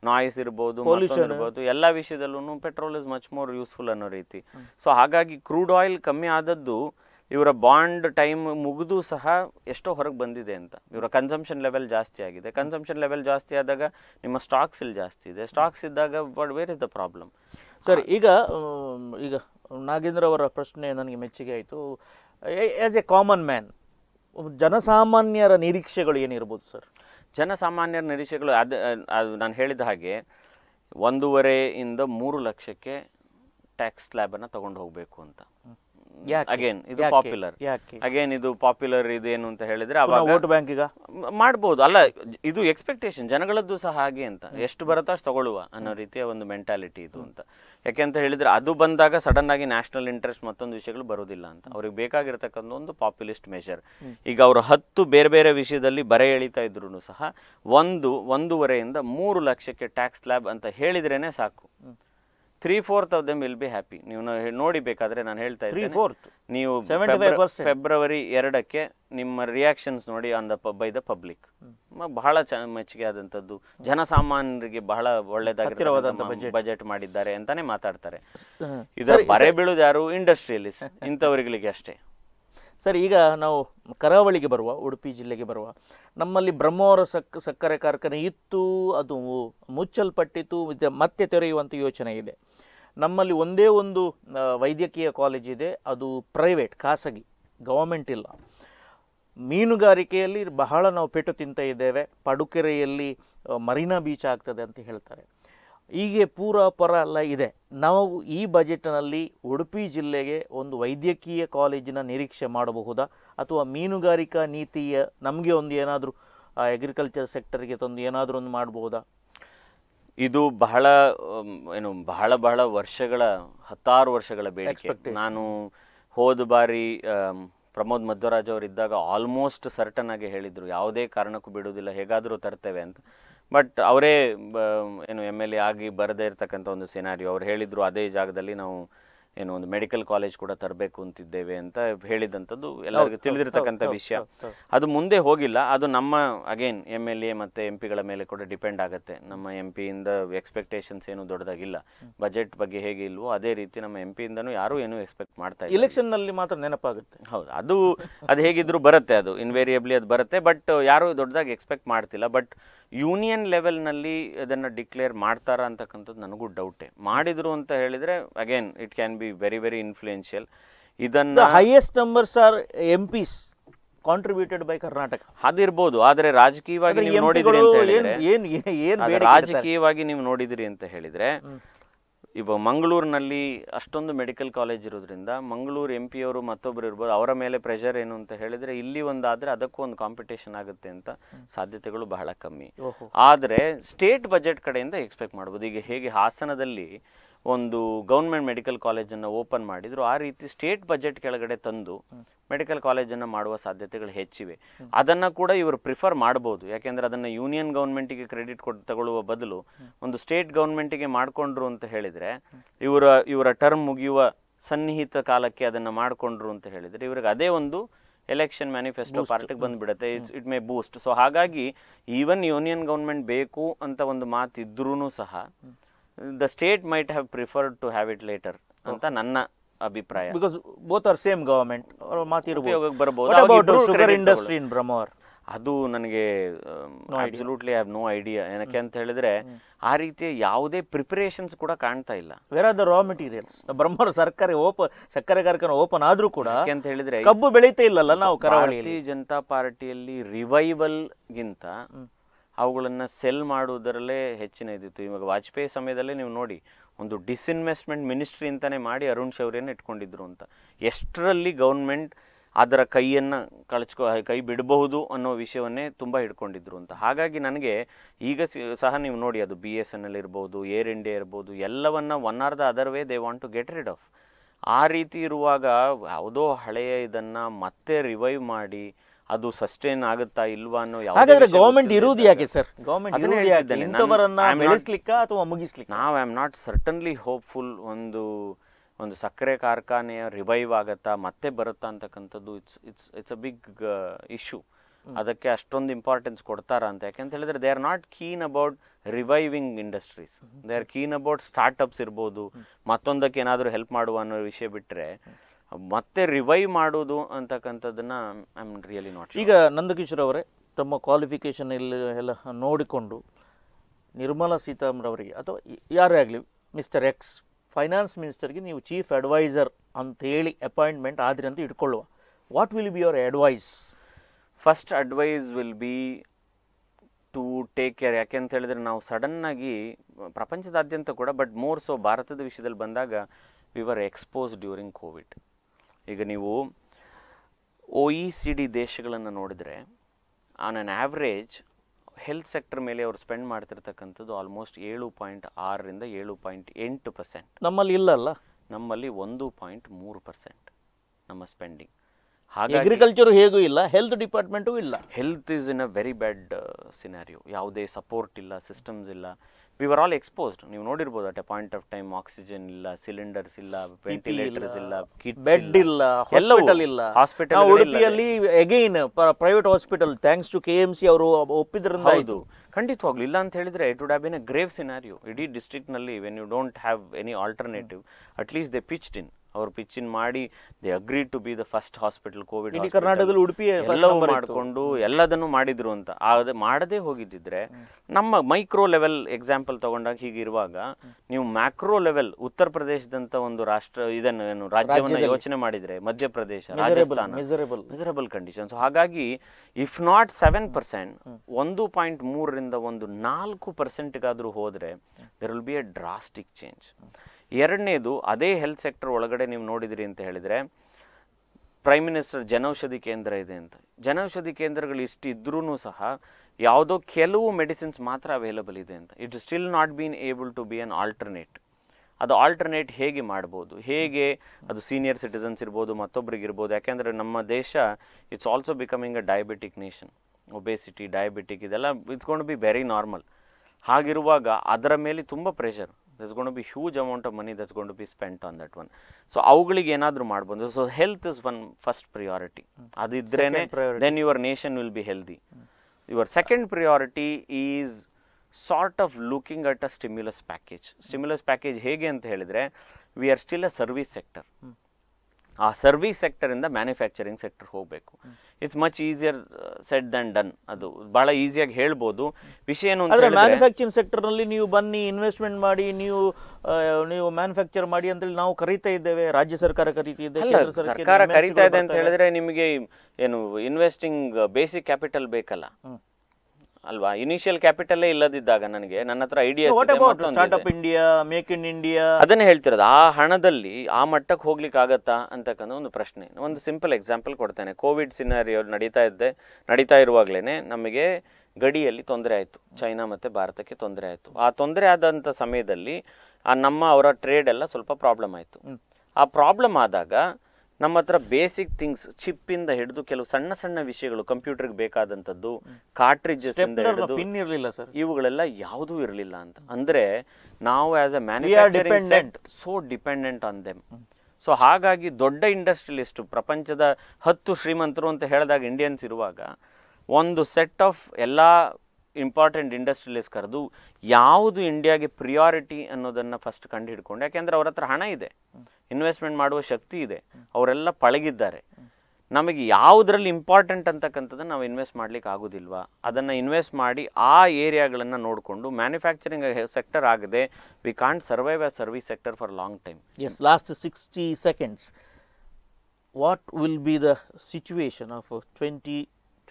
ನಾಯ್ಸ್ ಇರ್ಬೋದು ಇರ್ಬೋದು ಎಲ್ಲ ವಿಷಯದಲ್ಲೂ petrol is much more useful ಅನ್ನೋ ರೀತಿ ಸೊ ಹಾಗಾಗಿ ಕ್ರೂಡ್ ಆಯಿಲ್ ಕಮ್ಮಿ ಆದದ್ದು ಇವರ ಬಾಂಡ್ ಟೈಮ್ ಮುಗಿದು ಸಹ ಎಷ್ಟೋ ಹೊರಗೆ ಬಂದಿದೆ ಅಂತ ಇವರ ಕನ್ಸಂಪ್ಷನ್ ಲೆವೆಲ್ ಜಾಸ್ತಿ ಆಗಿದೆ ಕನ್ಸಂಪ್ಷನ್ ಲೆವೆಲ್ ಜಾಸ್ತಿ ಆದಾಗ ನಿಮ್ಮ ಸ್ಟಾಕ್ಸ್
ಇಲ್ಲಿ ಜಾಸ್ತಿ ಇದೆ ಸ್ಟಾಕ್ಸ್ ಇದ್ದಾಗ but where is the problem sir ಈಗ ಈಗ ನಾಗೇಂದ್ರ ಅವರ ಪ್ರಶ್ನೆ ನನಗೆ ಮೆಚ್ಚುಗೆ ಆಯಿತು ಆ್ಯಸ್ ಎ ಕಾಮನ್ ಮ್ಯಾನ್ ಜನಸಾಮಾನ್ಯರ ನಿರೀಕ್ಷೆಗಳು ಏನಿರ್ಬೋದು ಸರ್ ಜನಸಾಮಾನ್ಯರ ನಿರೀಕ್ಷೆಗಳು ಅದು ನಾನು ಹೇಳಿದ
ಹಾಗೆ ಒಂದೂವರೆಯಿಂದ ಮೂರು ಲಕ್ಷಕ್ಕೆ ಟ್ಯಾಕ್ಸ್ ಸ್ಲ್ಯಾಬನ್ನು ತೊಗೊಂಡು
ಹೋಗಬೇಕು ಅಂತ ಅಗೇನ್ ಇದು ಪಾಪ್ಯುಲರ್
ಅಗೇನ್ ಇದು ಪಾಪ್ಯುಲರ್ ಇದು ಏನು ಅಂತ ಹೇಳಿದ್ರೆ ವೋಟ್ ಬ್ಯಾಂಕ್ ಈಗ ಮಾಡ್ಬೋದು ಅಲ್ಲ ಇದು ಎಕ್ಸ್ಪೆಕ್ಟೇಷನ್ ಜನಗಳದ್ದು ಸಹ ಹಾಗೆ ಅಂತ ಎಷ್ಟು ಬರುತ್ತೋ ಅಷ್ಟು ತಗೊಳ್ಳುವ ಅನ್ನೋ ರೀತಿಯ ಒಂದು ಮೆಂಟಾಲಿಟಿ ಇದು ಅಂತ ಯಾಕೆ ಅಂತ ಹೇಳಿದ್ರೆ ಅದು ಬಂದಾಗ ಸಡನ್ ಆಗಿ ನ್ಯಾಷನಲ್ ಇಂಟ್ರೆಸ್ಟ್ ಮತ್ತೊಂದು ವಿಷಯಗಳು ಬರೋದಿಲ್ಲ ಅಂತ ಅವ್ರಿಗೆ ಬೇಕಾಗಿರ್ತಕ್ಕಂಥ ಒಂದು ಪಾಪ್ಯುಲಿಸ್ಟ್ ಮೆಷರ್ ಈಗ ಅವರು ಹತ್ತು ಬೇರೆ ಬೇರೆ ವಿಷಯದಲ್ಲಿ ಬರೆ ಎಳಿತಾ ಇದ್ರು ಸಹ ಒಂದು ಒಂದೂವರೆಯಿಂದ ಮೂರು ಲಕ್ಷಕ್ಕೆ ಟ್ಯಾಕ್ಸ್ ಸ್ಲ್ಯಾಬ್ ಅಂತ ಹೇಳಿದ್ರೇನೆ ಸಾಕು three fourth of them will be happy ನೀವು ನೋಡಿ ಬೇಕಾದ್ರೆ ನಾನು ಹೇಳ್ತಾ ಇದ್ದೀನಿ ನೀವು ಫೆಬ್ರವರಿ ಎರಡಕ್ಕೆ ನಿಮ್ಮ ರಿಯಾಕ್ಷನ್ಸ್ ನೋಡಿ on the by the public ಬಹಳ ಮೆಚ್ಚುಗೆ ಆದಂಥದ್ದು ಜನಸಾಮಾನ್ಯರಿಗೆ ಬಹಳ ಒಳ್ಳೇದಾಗಿರೋ ಬಜೆಟ್ ಮಾಡಿದ್ದಾರೆ ಅಂತಾನೆ ಮಾತಾಡ್ತಾರೆ ಇದರ ಬರೆ ಬೀಳುದು
ಯಾರು ಇಂಡಸ್ಟ್ರಿಯಲಿಸ್ಟ್ [LAUGHS] ಇಂಥವ್ರಿಗೆ ಅಷ್ಟೇ ಸರ್ ಈಗ ನಾವು ಕರಾವಳಿಗೆ ಬರುವ ಉಡುಪಿ ಜಿಲ್ಲೆಗೆ ಬರುವ ನಮ್ಮಲ್ಲಿ ಬ್ರಹ್ಮವರ ಸಕ್ ಸಕ್ಕರೆ ಕಾರ್ಖಾನೆ ಇತ್ತು ಅದು ಮುಚ್ಚಲ್ಪಟ್ಟಿತು ಮತ್ತೆ ತೆರೆಯುವಂಥ ಯೋಚನೆ ಇದೆ ನಮ್ಮಲ್ಲಿ ಒಂದೇ ಒಂದು ವೈದ್ಯಕೀಯ ಕಾಲೇಜ್ ಇದೆ ಅದು ಪ್ರೈವೇಟ್ ಖಾಸಗಿ ಗವರ್ಮೆಂಟ್ ಇಲ್ಲ ಮೀನುಗಾರಿಕೆಯಲ್ಲಿ ಬಹಳ ನಾವು ಪೆಟ್ಟು ತಿಂತ ಇದ್ದೇವೆ ಪಡುಕೆರೆಯಲ್ಲಿ ಮರೀನಾ ಬೀಚ್ ಆಗ್ತದೆ ಅಂತ ಹೇಳ್ತಾರೆ ಹೀಗೆ ಪೂರ ಪರ ಎಲ್ಲ ಇದೆ ನಾವು ಈ ಬಜೆಟ್ನಲ್ಲಿ ಉಡುಪಿ ಜಿಲ್ಲೆಗೆ ಒಂದು ವೈದ್ಯಕೀಯ ಕಾಲೇಜಿನ ನಿರೀಕ್ಷೆ ಮಾಡಬಹುದಾ ಅಥವಾ ಮೀನುಗಾರಿಕಾ ನೀತಿಯ ನಮಗೆ ಒಂದು ಏನಾದರೂ ಅಗ್ರಿಕಲ್ಚರ್ ಸೆಕ್ಟರ್ಗೆ ತಂದು ಏನಾದರೂ ಒಂದು ಮಾಡಬಹುದಾ ಇದು ಬಹಳ ಏನು ಬಹಳ ಬಹಳ ವರ್ಷಗಳ ಹತ್ತಾರು ವರ್ಷಗಳ
ಬೇಡಿಕೆ ನಾನು ಹೋದ ಬಾರಿ ಪ್ರಮೋದ್ ಮಧ್ವರಾಜ್ ಅವರಿದ್ದಾಗ ಆಲ್ಮೋಸ್ಟ್ ಸರ್ಟನ್ ಆಗಿ ಹೇಳಿದರು ಯಾವುದೇ ಕಾರಣಕ್ಕೂ ಬಿಡುವುದಿಲ್ಲ ಹೇಗಾದರೂ ತರ್ತೇವೆ ಅಂತ ಬಟ್ ಅವರೇ ಏನು ಎಮ್ ಎಲ್ ಎ ಆಗಿ ಬರದೇ ಇರತಕ್ಕಂಥ ಒಂದು ಸಿನಾರಿಯೋ ಅವ್ರು ಹೇಳಿದ್ರು ಅದೇ ಜಾಗದಲ್ಲಿ ನಾವು ಏನು ಒಂದು ಮೆಡಿಕಲ್ ಕಾಲೇಜ್ ಕೂಡ ತರಬೇಕು ಅಂತಿದ್ದೇವೆ ಅಂತ ಹೇಳಿದಂಥದ್ದು ಎಲ್ಲರಿಗೂ ತಿಳಿದಿರ್ತಕ್ಕಂಥ ವಿಷಯ ಅದು ಮುಂದೆ ಹೋಗಿಲ್ಲ ಅದು ನಮ್ಮ ಅಗೇನ್ ಎಮ್ ಎಲ್ ಎ ಮತ್ತು ಎಂ ಪಿಗಳ ಮೇಲೆ ಕೂಡ ಡಿಪೆಂಡ್ ಆಗುತ್ತೆ ನಮ್ಮ ಎಂ ಪಿಯಿಂದ ಎಕ್ಸ್ಪೆಕ್ಟೇಷನ್ಸ್ ಏನು ದೊಡ್ಡದಾಗಿಲ್ಲ ಬಜೆಟ್ ಬಗ್ಗೆ ಹೇಗೆ ಇಲ್ವೋ ಅದೇ ರೀತಿ ನಮ್ಮ ಎಂ ಪಿಯಿಂದನೂ ಯಾರು ಏನು ಎಕ್ಸ್ಪೆಕ್ಟ್ ಮಾಡ್ತಾ ಇಲ್ಲ
ನಲ್ಲಿ ಮಾತ್ರ ನೆನಪಾಗುತ್ತೆ
ಹೌದು ಅದು ಅದು ಹೇಗಿದ್ರು ಬರುತ್ತೆ ಅದು ಇನ್ವೇರಿಯಬ್ಲಿ ಅದು ಬರುತ್ತೆ ಬಟ್ ಯಾರು ದೊಡ್ಡದಾಗಿ ಎಕ್ಸ್ಪೆಕ್ಟ್ ಮಾಡ್ತಿಲ್ಲ ಬಟ್ ಯೂನಿಯನ್ ಲೆವೆಲ್ನಲ್ಲಿ ಅದನ್ನು ಡಿಕ್ಲೇರ್ ಮಾಡ್ತಾರಾ ಅಂತಕ್ಕಂಥದ್ದು ನನಗೂ ಡೌಟೆ ಮಾಡಿದ್ರು ಅಂತ ಹೇಳಿದರೆ again it can be very very influential ಇದನ್ನು highest
numbers are um contributed by Karnataka
ಅದಿರ್ಬೋದು ಆದರೆ ರಾಜಕೀಯವಾಗಿ ನೀವು ನೋಡಿದ್ರಿ ಅಂತ
ಹೇಳಿದ್ರೆ ರಾಜಕೀಯವಾಗಿ
ನೀವು ನೋಡಿದ್ರಿ ಅಂತ ಹೇಳಿದ್ರೆ ಇವ ಮಂಗಳೂರಿನಲ್ಲಿ ಅಷ್ಟೊಂದು ಮೆಡಿಕಲ್ ಕಾಲೇಜ್ ಇರೋದ್ರಿಂದ ಮಂಗಳೂರು ಎಂ ಪಿ ಅವರು ಮತ್ತೊಬ್ಬರು ಇರ್ಬೋದು ಅವರ ಮೇಲೆ ಪ್ರೆಷರ್ ಏನು ಅಂತ ಹೇಳಿದ್ರೆ ಇಲ್ಲಿ ಒಂದಾದರೆ ಅದಕ್ಕೂ ಒಂದು ಕಾಂಪಿಟೇಷನ್ ಆಗುತ್ತೆ ಅಂತ ಸಾಧ್ಯತೆಗಳು ಬಹಳ ಕಮ್ಮಿ ಆದರೆ ಸ್ಟೇಟ್ ಬಜೆಟ್ ಕಡೆಯಿಂದ ಎಕ್ಸ್ಪೆಕ್ಟ್ ಮಾಡ್ಬೋದು ಈಗ ಹೇಗೆ ಹಾಸನದಲ್ಲಿ ಒಂದು ಗೌರ್ಮೆಂಟ್ ಮೆಡಿಕಲ್ ಕಾಲೇಜನ್ನು ಓಪನ್ ಮಾಡಿದ್ರು ಆ ರೀತಿ ಸ್ಟೇಟ್ ಬಜೆಟ್ ಕೆಳಗಡೆ ತಂದು ಮೆಡಿಕಲ್ ಕಾಲೇಜನ್ನು ಮಾಡುವ ಸಾಧ್ಯತೆಗಳು ಹೆಚ್ಚಿವೆ ಅದನ್ನು ಕೂಡ ಇವರು ಪ್ರಿಫರ್ ಮಾಡ್ಬೋದು ಯಾಕೆಂದರೆ ಅದನ್ನು ಯೂನಿಯನ್ ಗೌರ್ಮೆಂಟಿಗೆ ಕ್ರೆಡಿಟ್ ಕೊಟ್ಟು ತಗೊಳ್ಳುವ ಬದಲು ಒಂದು ಸ್ಟೇಟ್ ಗೌರ್ಮೆಂಟಿಗೆ ಮಾಡಿಕೊಂಡ್ರು ಅಂತ ಹೇಳಿದರೆ ಇವರ ಇವರ ಟರ್ಮ್ ಮುಗಿಯುವ ಸನ್ನಿಹಿತ ಕಾಲಕ್ಕೆ ಅದನ್ನು ಮಾಡಿಕೊಂಡ್ರು ಅಂತ ಹೇಳಿದರೆ ಇವ್ರಿಗೆ ಅದೇ ಒಂದು ಎಲೆಕ್ಷನ್ ಮ್ಯಾನಿಫೆಸ್ಟೋ ಪಾರ್ಟಿಗೆ ಬಂದುಬಿಡುತ್ತೆ it's it may boost so ಹಾಗಾಗಿ ಈವನ್ ಯೂನಿಯನ್ ಗೌರ್ಮೆಂಟ್ ಬೇಕು ಅಂತ ಒಂದು ಮಾತಿದ್ರೂ ಸಹ the state might have preferred to have it later ಅಂತ ನನ್ನ ಅಭಿಪ್ರಾಯ because
both are same government ಮಾತಿರಬಹುದು ಬರಬಹುದು ಶುಗರ್ ಇಂಡಸ್ಟ್ರಿ
ಇನ್ ಬ್ರಹ್ಮವರ್ ಅದು ನನಗೆ ಅಬ್ಸಲ್ಯೂಟ್ಲಿ ಹ್ಯಾವ್ ನೋ ಐಡಿಯಾ ಏನಕ್ಕೆ ಅಂತ ಹೇಳಿದ್ರೆ ಆ ರೀತಿಯ ಯಾವುದೇ ಪ್ರಿಪರೇಷನ್ಸ್ ಕೂಡ ಕಾಣ್ತಾ ಇಲ್ಲ
where are the raw materials ಬ್ರಹ್ಮರ ಸರ್ಕಾರಿ ಓಪನ್ ಸಕ್ಕರೆ ಕಾರ್ಖಾನೆ ಓಪನ್ ಆದ್ರೂ ಕೂಡ ಅಂತ ಹೇಳಿದ್ರೆ ಕಬ್ಬು
ಬೆಳೀತಾ ಇಲ್ಲಲ್ಲ ನಾವು ಭಾರತೀಯ ಜನತಾ ಪಾರ್ಟಿಯಲ್ಲಿ ರಿವೈವಲ್ ಗಿಂತ ಅವುಗಳನ್ನು ಸೆಲ್ ಮಾಡುವುದರಲ್ಲೇ ಹೆಚ್ಚಿನ ಇದ್ದಿತ್ತು ಇವಾಗ ವಾಜಪೇಯಿ ಸಮಯದಲ್ಲೇ ನೀವು ನೋಡಿ ಒಂದು ಡಿಸ್ಇನ್ವೆಸ್ಟ್ಮೆಂಟ್ ಮಿನಿಸ್ಟ್ರಿ ಅಂತಲೇ ಮಾಡಿ ಅರುಣ್ ಶೌರ್ಯನ ಇಟ್ಕೊಂಡಿದ್ರು ಅಂತ ಎಷ್ಟರಲ್ಲಿ ಗೌರ್ಮೆಂಟ್ ಅದರ ಕೈಯನ್ನು ಕಳಚ್ಕೊ ಕೈ ಬಿಡಬಹುದು ಅನ್ನೋ ವಿಷಯವನ್ನೇ ತುಂಬ ಹಿಡ್ಕೊಂಡಿದ್ರು ಅಂತ ಹಾಗಾಗಿ ನನಗೆ ಈಗ ಸಹ ನೀವು ನೋಡಿ ಅದು ಬಿ ಎಸ್ ಎನ್ ಎಲ್ ಇರ್ಬೋದು ಏರ್ ಇಂಡಿಯಾ ಇರ್ಬೋದು ಎಲ್ಲವನ್ನು one or the other way they want to get rid of ಆ ರೀತಿ ಇರುವಾಗ ಯಾವುದೋ ಹಳೆಯ ಇದನ್ನು ಮತ್ತೆ ರಿವೈವ್ ಮಾಡಿ ಅದು ಸಸ್ಟೈನ್ ಆಗುತ್ತಾ ಇಲ್ವಾ ಅನ್ನೋ ಹಾಗಾದ್ರೆ ಗವರ್ಮೆಂಟ್
ಇರುವುದು ಯಾಕೆ ಸರ್ ಗವರ್ಮೆಂಟ್
ಅಥವಾ ಮುಗಿಸ್ಲಿಕ್ಕೆ ನಾವ್ I am not certainly hopeful ಒಂದು ಒಂದು ಸಕ್ಕರೆ ಕಾರ್ಖಾನೆಯ ರಿವೈವ್ ಆಗತ್ತಾ ಮತ್ತೆ ಬರುತ್ತಾ ಅಂತಕ್ಕಂಥದ್ದು it's it's it's a big issue ಅದಕ್ಕೆ ಅಷ್ಟೊಂದು ಇಂಪಾರ್ಟೆನ್ಸ್ ಕೊಡ್ತಾರ ಅಂತ ಯಾಕೆಂತ ಹೇಳಿದ್ರೆ they are not keen about reviving industries they are keen about startups ಇರ್ಬೋದು ಮತ್ತೊಂದಕ್ಕೆ ಏನಾದರೂ ಹೆಲ್ಪ್ ಮಾಡುವ ಅನ್ನೋ ವಿಷಯ ಬಿಟ್ಟರೆ ಮತ್ತೆ ರಿವೈವ್ ಮಾಡೋದು ಅಂತಕ್ಕಂಥದ್ದನ್ನು ಐ ಆಮ್ ರಿಯಲಿ ನಾಟ್ ಈಗ
ನಂದಕಿಶೋರ್ ಅವರೇ ತಮ್ಮ ಕ್ವಾಲಿಫಿಕೇಷನ್ ಇಲ್ಲಿ ಎಲ್ಲ ನೋಡಿಕೊಂಡು ನಿರ್ಮಲಾ ಅವರಿಗೆ ಅಥವಾ ಯಾರೇ ಆಗಲಿ ಮಿಸ್ಟರ್ ಎಕ್ಸ್ ಫೈನಾನ್ಸ್ ಮಿನಿಸ್ಟರ್ಗೆ ನೀವು ಚೀಫ್ ಅಡ್ವೈಸರ್ ಅಂತೇಳಿ ಅಪಾಯಿಂಟ್ಮೆಂಟ್ ಆದ್ರೆ ಅಂತ ಇಟ್ಕೊಳ್ಳುವ what will be your advice first
advice will be to take care ಯಾಕೆ ಅಂತ ಹೇಳಿದ್ರೆ ನಾವು ಸಡನ್ನಾಗಿ ಪ್ರಪಂಚದಾದ್ಯಂತ ಕೂಡ ಬಟ್ ಮೋರ್ ಸೊ ಭಾರತದ ವಿಷಯದಲ್ಲಿ ಬಂದಾಗ we were expose during Covid ಈಗ ನೀವು ಒ ಇ ಸಿ ಡಿ ದೇಶಗಳನ್ನು ನೋಡಿದರೆ on on average health sector ಮೇಲೆ ಅವರು ಸ್ಪೆಂಡ್ ಮಾಡ್ತಿರ್ತಕ್ಕಂಥದ್ದು ಆಲ್ಮೋಸ್ಟ್ ಏಳು ಪಾಯಿಂಟ್ ಆರರಿಂದ ಏಳು ಪಾಯಿಂಟ್ ಎಂಟು ಪರ್ಸೆಂಟ್
ನಮ್ಮಲ್ಲಿ ಇಲ್ಲಲ್ಲ
ನಮ್ಮಲ್ಲಿ ಒಂದು ಪಾಯಿಂಟ್ ಮೂರು ಪರ್ಸೆಂಟ್ ನಮ್ಮ ಸ್ಪೆಂಡಿಂಗ್ ಹಾಗೆ ಅಗ್ರಿಕಲ್ಚರ್ ಹೇಗೂ
ಇಲ್ಲ ಹೆಲ್ತ್ ಡಿಪಾರ್ಟ್ಮೆಂಟು ಇಲ್ಲ
health is in a very bad scenario ಯಾವುದೇ ಸಪೋರ್ಟ್ ಇಲ್ಲ ಸಿಸ್ಟಮ್ಸ್ ಇಲ್ಲ ವಿ ಆರ್ ಆಲ್ ಎಕ್ಸ್ಪೋಸ್ಡ್ ನೀವು ನೋಡಿರ್ಬೋದು at a point of time oxygen ಇಲ್ಲ ಸಿಲಿಂಡರ್ಸ್ ಇಲ್ಲ ವೆಂಟಿಲೇಟರ್ಸ್ ಇಲ್ಲ ಬೆಡ್ ಇಲ್ಲ ಹಾಸ್ಪಿಟಲ್ ಇಲ್ಲ ಹಾಸ್ಪಿಟಲ್ ಉಡುಪಿಯಲ್ಲಿ
again private hospital thanks to K M C ಅವರು ಒಪ್ಪಿದ್ರಿಂದ ಇದು ಖಂಡಿತವಾಗ್ಲೂ ಇಲ್ಲ ಅಂತ ಹೇಳಿದ್ರೆ it would have been a grave
scenario ಇಡೀ ನಲ್ಲಿ when you don't have any alternative at least they pitched in ಅವರು ಪಿಚ್ ಮಾಡಿ they agree to be the first hospital Covid ಕರ್ನಾಟಕದಲ್ಲಿ ಉಡುಪಿ ಎಲ್ಲವೂ ಮಾಡಿಕೊಂಡು ಎಲ್ಲದನ್ನು ಮಾಡಿದ್ರು ಅಂತ ಅದು ಮಾಡದೇ ಹೋಗಿದ್ದಿದ್ರೆ ನಮ್ಮ ಮೈಕ್ರೋ ಲೆವೆಲ್ ಎಕ್ಸಾಂಪಲ್ ತಗೊಂಡಾಗ ಹೀಗಿರುವಾಗ ನೀವು ಮ್ಯಾಕ್ರೋ ಲೆವೆಲ್ ಉತ್ತರ ಪ್ರದೇಶದಂತ ಒಂದು ರಾಷ್ಟ್ರ ಇದನ್ನು ಏನು ರಾಜ್ಯವನ್ನು ಯೋಚನೆ ಮಾಡಿದ್ರೆ Madhya Pradesh Rajasthan miserable condition so ಹಾಗಾಗಿ ಇಫ್ ನಾಟ್ ಸೆವೆನ್ ಪರ್ಸೆಂಟ್ ಒಂದು ಪಾಯಿಂಟ್ ಮೂರರಿಂದ ಒಂದು ನಾಲ್ಕು ಪರ್ಸೆಂಟ್ಗಾದರೂ ಹೋದ್ರೆ there will be a drastic change ಎರಡನೇದು ಅದೇ ಹೆಲ್ತ್ ಸೆಕ್ಟರ್ ಒಳಗಡೆ ನೀವು ನೋಡಿದಿರಿ ಅಂತ ಹೇಳಿದರೆ ಪ್ರೈಮ್ ಮಿನಿಸ್ಟರ್ ಜನೌಷಧಿ ಕೇಂದ್ರ ಇದೆ ಅಂತ ಜನೌಷಧಿ ಕೇಂದ್ರಗಳು ಇಷ್ಟಿದ್ರೂ ಸಹ ಯಾವುದೋ ಕೆಲವು ಮೆಡಿಸಿನ್ಸ್ ಮಾತ್ರ ಅವೈಲಬಲ್ ಇದೆ ಅಂತ it still not been able to be an alternate ಅದು ಆಲ್ಟರ್ನೇಟ್ ಹೇಗೆ ಮಾಡ್ಬೋದು ಹೇಗೆ ಅದು ಸೀನಿಯರ್ ಸಿಟಿಸನ್ಸ್ ಇರ್ಬೋದು ಇರ್ಬೋದು ಯಾಕೆಂದರೆ ನಮ್ಮ ದೇಶ it's also becoming a diabetic nation obesity diabetic ಇದೆಲ್ಲ ಇಟ್ಸ್ ಬಿ ವೆರಿ ನಾರ್ಮಲ್ ಹಾಗಿರುವಾಗ ಅದರ ಮೇಲೆ ತುಂಬ pressure there's going to be huge amount of money that's going to ಅವುಗಳಿಗೆ ಏನಾದರೂ ಮಾಡ್ಬೋದು so health is one first priority ಅದಿದ್ರೇನೆ then your nation will be healthy your second priority is sort of looking at a stimulus package stimulus package ಹೇಗೆ ಅಂತ ಹೇಳಿದ್ರೆ we are still a service sector ಆ service ಸೆಕ್ಟರಿಂದ manufacturing sector ಹೋಗಬೇಕು it's much easier said than done ಅದು ಬಹಳ ಈಸಿಯಾಗಿ ಹೇಳ್ಬೋದು ವಿಷಯ ಏನು
ಮ್ಯಾನುಫ್ಯಾಕ್ಚರಿಂಗ್ ನಲ್ಲಿ ನೀವು ಬನ್ನಿ ಇನ್ವೆಸ್ಟ್ಮೆಂಟ್ ಮಾಡಿ ನೀವು ನೀವು ಮ್ಯಾನುಫ್ಯಾಕ್ಚರ್ ಮಾಡಿ ಅಂತೇಳಿ ನಾವು ಕರೀತಾ ಇದ್ದೇವೆ ರಾಜ್ಯ ಸರ್ಕಾರ ಕರೀತಿದೆ ಸರ್ಕಾರ ಕರೀತಾ ಇದೆ ಅಂತ ಹೇಳಿದ್ರೆ
ನಿಮಗೆ ಏನು ಇನ್ವೆಸ್ಟಿಂಗ್ ಬೇಸಿಕ್ ಕ್ಯಾಪಿಟಲ್ ಬೇಕಲ್ಲ ಅಲ್ವಾ ಇನಿಷಿಯಲ್ ಕ್ಯಾಪಿಟಲ್ ಇಲ್ಲದಿದ್ದಾಗ ನನಗೆ ನನ್ನ ಹತ್ರ idea
India make in India
ಅದನ್ನೇ ಹೇಳ್ತಿರೋದು ಆ ಹಣದಲ್ಲಿ ಆ ಮಟ್ಟಕ್ಕೆ ಹೋಗ್ಲಿಕ್ಕೆ ಆಗತ್ತಾ ಅಂತಕ್ಕಂಥ ಒಂದು ಪ್ರಶ್ನೆ ಒಂದು ಸಿಂಪಲ್ ಎಕ್ಸಾಂಪಲ್ ಕೊಡ್ತೇನೆ ಕೋವಿಡ್ ಸಿನಾರಿಯೋ ನಡೀತಾ ಇದ್ದೆ ನಡೀತಾ ಇರುವಾಗಲೇ ನಮಗೆ ಗಡಿಯಲ್ಲಿ ತೊಂದರೆ ಆಯಿತು ಚೈನಾ ಮತ್ತು ಭಾರತಕ್ಕೆ ತೊಂದರೆ ಆಯಿತು ಆ ತೊಂದರೆ ಆದಂಥ ಸಮಯದಲ್ಲಿ ಆ ನಮ್ಮ ಅವರ ಟ್ರೇಡ್ ಎಲ್ಲ ಸ್ವಲ್ಪ ಪ್ರಾಬ್ಲಮ್ ಆಯಿತು ಆ ಪ್ರಾಬ್ಲಮ್ ಆದಾಗ ನಮ್ಮ ಹತ್ರ ಬೇಸಿಕ್ ಥಿಂಗ್ಸ್ ಚಿಪ್ಪಿಂದ ಹಿಡಿದು ಕೆಲವು ಸಣ್ಣ ಸಣ್ಣ ವಿಷಯಗಳು ಕಂಪ್ಯೂಟರ್ ಬೇಕಾದಂಥದ್ದು ಕಾರ್ಟ್ರಿಜಸ್ ಪಿನ್ ಇರಲಿಲ್ಲ ಸರ್ ಇವುಗಳೆಲ್ಲ ಯಾವುದೂ ಇರಲಿಲ್ಲ ಅಂತ ಅಂದ್ರೆ ನಾವು as a manufacturing so dependent on them so ಹಾಗಾಗಿ ದೊಡ್ಡ ಇಂಡಸ್ಟ್ರಿಯಲಿಸ್ಟ್ ಪ್ರಪಂಚದ ಹತ್ತು ಶ್ರೀಮಂತರು ಅಂತ ಹೇಳಿದಾಗ ಇಂಡಿಯನ್ಸ್ ಇರುವಾಗ ಒಂದು ಸೆಟ್ ಆಫ್ ಎಲ್ಲ ಇಂಪಾರ್ಟೆಂಟ್ ಇಂಡಸ್ಟ್ರಿಯಲಿಸ್ ಕರೆದು ಯಾವುದು ಇಂಡಿಯಾಗೆ ಪ್ರಿಯಾರಿಟಿ ಅನ್ನೋದನ್ನು ಫಸ್ಟ್ ಕಂಡು ಹಿಡ್ಕೊಂಡು ಯಾಕೆಂದರೆ ಅವ್ರ ಹತ್ರ ಹಣ ಇದೆ ಇನ್ವೆಸ್ಟ್ಮೆಂಟ್ ಮಾಡುವ ಶಕ್ತಿ ಇದೆ ಅವರೆಲ್ಲ ಪಳಗಿದ್ದಾರೆ ನಮಗೆ ಯಾವುದರಲ್ಲಿ ಇಂಪಾರ್ಟೆಂಟ್ ಅಂತಕ್ಕಂಥದ್ದು ನಾವು ಇನ್ವೆಸ್ಟ್ ಮಾಡಲಿಕ್ಕೆ ಆಗೋದಿಲ್ವಾ ಅದನ್ನು ಇನ್ವೆಸ್ಟ್ ಮಾಡಿ ಆ ಏರಿಯಾಗಳನ್ನು ನೋಡಿಕೊಂಡು ಮ್ಯಾನುಫ್ಯಾಕ್ಚರಿಂಗ್ ಸೆಕ್ಟರ್ ಆಗದೆ we can't survive a service sector for long time
as last sixty seconds what will be the situation of twenty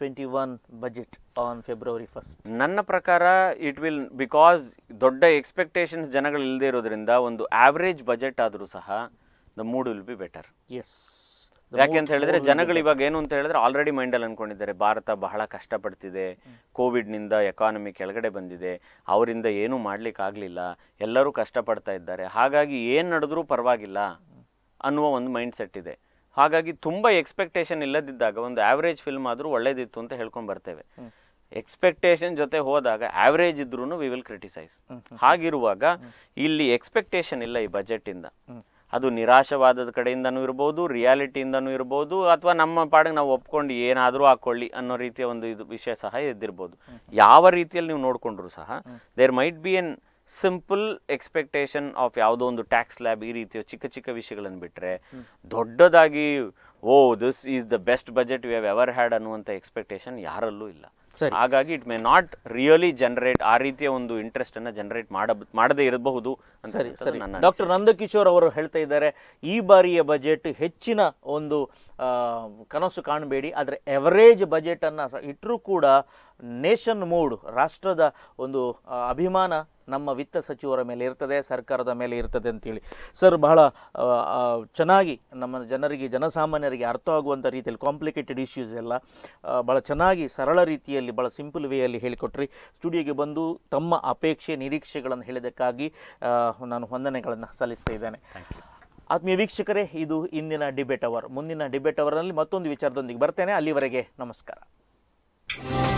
21 budget on February first
ನನ್ನ ಪ್ರಕಾರ ಇಟ್ ವಿಲ್ ಬಿಕಾಸ್ ದೊಡ್ಡ ಎಕ್ಸ್ಪೆಕ್ಟೇಷನ್ಸ್ ಜನಗಳು ಇಲ್ಲದೆ ಇರೋದ್ರಿಂದ ಒಂದು ಆವ್ರೇಜ್ ಬಜೆಟ್ ಆದರೂ ಸಹ the mood will be
better as ಯಾಕೆ ಅಂತ ಹೇಳಿದ್ರೆ ಜನಗಳು ಇವಾಗ
ಏನು ಅಂತ ಹೇಳಿದ್ರೆ ಆಲ್ರೆಡಿ ಮೈಂಡಲ್ಲಿ ಅನ್ಕೊಂಡಿದ್ದಾರೆ ಭಾರತ ಬಹಳ ಕಷ್ಟಪಡ್ತಿದೆ ಕೋವಿಡ್ನಿಂದ ಎಕಾನಮಿ ಕೆಳಗಡೆ ಬಂದಿದೆ ಅವರಿಂದ ಏನೂ ಮಾಡಲಿಕ್ಕಾಗಲಿಲ್ಲ ಎಲ್ಲರೂ ಕಷ್ಟಪಡ್ತಾ ಇದ್ದಾರೆ ಹಾಗಾಗಿ ಏನು ನಡೆದ್ರೂ ಪರವಾಗಿಲ್ಲ ಅನ್ನುವ ಒಂದು ಮೈಂಡ್ ಸೆಟ್ ಇದೆ ಹಾಗಾಗಿ ತುಂಬ ಎಕ್ಸ್ಪೆಕ್ಟೇಷನ್ ಇಲ್ಲದಿದ್ದಾಗ ಒಂದು ಆವರೇಜ್ ಫಿಲ್ಮ್ ಆದರೂ ಒಳ್ಳೇದಿತ್ತು ಅಂತ ಹೇಳ್ಕೊಂಡು ಬರ್ತೇವೆ ಎಕ್ಸ್ಪೆಕ್ಟೇಷನ್ ಜೊತೆ ಹೋದಾಗ ಆವರೇಜ್ ಇದ್ರೂ ವಿ ವಿಲ್ ಕ್ರಿಟಿಸೈಸ್ ಹಾಗಿರುವಾಗ ಇಲ್ಲಿ ಎಕ್ಸ್ಪೆಕ್ಟೇಷನ್ ಇಲ್ಲ ಈ ಬಜೆಟ್ ಇಂದ ಅದು ನಿರಾಶವಾದದ ಕಡೆಯಿಂದನೂ ಇರ್ಬೋದು ರಿಯಾಲಿಟಿಯಿಂದನೂ ಇರ್ಬೋದು ಅಥವಾ ನಮ್ಮ ಪಾಡಿಗೆ ನಾವು ಒಪ್ಕೊಂಡು ಏನಾದರೂ ಹಾಕೊಳ್ಳಿ ಅನ್ನೋ ರೀತಿಯ ಒಂದು ಇದು ವಿಷಯ ಸಹ ಎದ್ದಿರ್ಬೋದು ಯಾವ ರೀತಿಯಲ್ಲಿ ನೀವು ನೋಡಿಕೊಂಡ್ರು ಸಹ there might be an simple expectation of ಯಾವುದೋ ಒಂದು ಟ್ಯಾಕ್ಸ್ ಲ್ಯಾಬ್ ಈ ರೀತಿಯ ಚಿಕ್ಕ ಚಿಕ್ಕ ವಿಷಯಗಳನ್ನು ಬಿಟ್ಟರೆ ದೊಡ್ಡದಾಗಿ oh this is the best budget we have ever had ಅನ್ನುವಂಥ ಎಕ್ಸ್ಪೆಕ್ಟೇಷನ್ ಯಾರಲ್ಲೂ ಇಲ್ಲ ಹಾಗಾಗಿ it may not really generate ಆ ರೀತಿಯ ಒಂದು ಇಂಟ್ರೆಸ್ಟ್ ಅನ್ನ ಜನರೇಟ್ ಮಾಡದೇ ಇರಬಹುದು ಸರಿ ಸರಿ ಡಾಕ್ಟರ್
ನಂದಕಿಶೋರ್ ಅವರು ಹೇಳ್ತಾ ಇದ್ದಾರೆ ಈ ಬಾರಿಯ ಬಜೆಟ್ ಹೆಚ್ಚಿನ ಒಂದು ಕನಸು ಕಾಣಬೇಡಿ ಆದರೆ ಎವರೇಜ್ ಅನ್ನ ಇಟ್ಟರೂ ಕೂಡ ನೇಷನ್ ಮೂಡ್ ರಾಷ್ಟ್ರದ ಒಂದು ಅಭಿಮಾನ ನಮ್ಮ ವಿತ್ತ ಸಚಿವರ ಮೇಲೆ ಇರ್ತದೆ ಸರ್ಕಾರದ ಮೇಲೆ ಇರ್ತದೆ ಅಂತೇಳಿ ಸರ್ ಬಹಳ ಚೆನ್ನಾಗಿ ನಮ್ಮ ಜನರಿಗೆ ಜನಸಾಮಾನ್ಯರಿಗೆ ಅರ್ಥ ಆಗುವಂಥ ರೀತಿಯಲ್ಲಿ ಕಾಂಪ್ಲಿಕೇಟೆಡ್ ಇಶ್ಯೂಸ್ ಎಲ್ಲ ಭಾಳ ಚೆನ್ನಾಗಿ ಸರಳ ರೀತಿಯಲ್ಲಿ ಭಾಳ ಸಿಂಪಲ್ ವೇಯಲ್ಲಿ ಹೇಳಿಕೊಟ್ರಿ ಸ್ಟುಡಿಯೋಗೆ ಬಂದು ತಮ್ಮ ಅಪೇಕ್ಷೆ ನಿರೀಕ್ಷೆಗಳನ್ನು ಹೇಳಿದ್ದಕ್ಕಾಗಿ ನಾನು ವಂದನೆಗಳನ್ನು ಸಲ್ಲಿಸ್ತಾ ಇದ್ದೇನೆ ಆತ್ಮೀಯ ವೀಕ್ಷಕರೇ ಇದು ಇಂದಿನ ಡಿಬೇಟ್ ಅವರ್ ಮುಂದಿನ ಡಿಬೇಟ್ ಅವರ್ನಲ್ಲಿ ಮತ್ತೊಂದು ವಿಚಾರದೊಂದಿಗೆ ಬರ್ತೇನೆ ಅಲ್ಲಿವರೆಗೆ ನಮಸ್ಕಾರ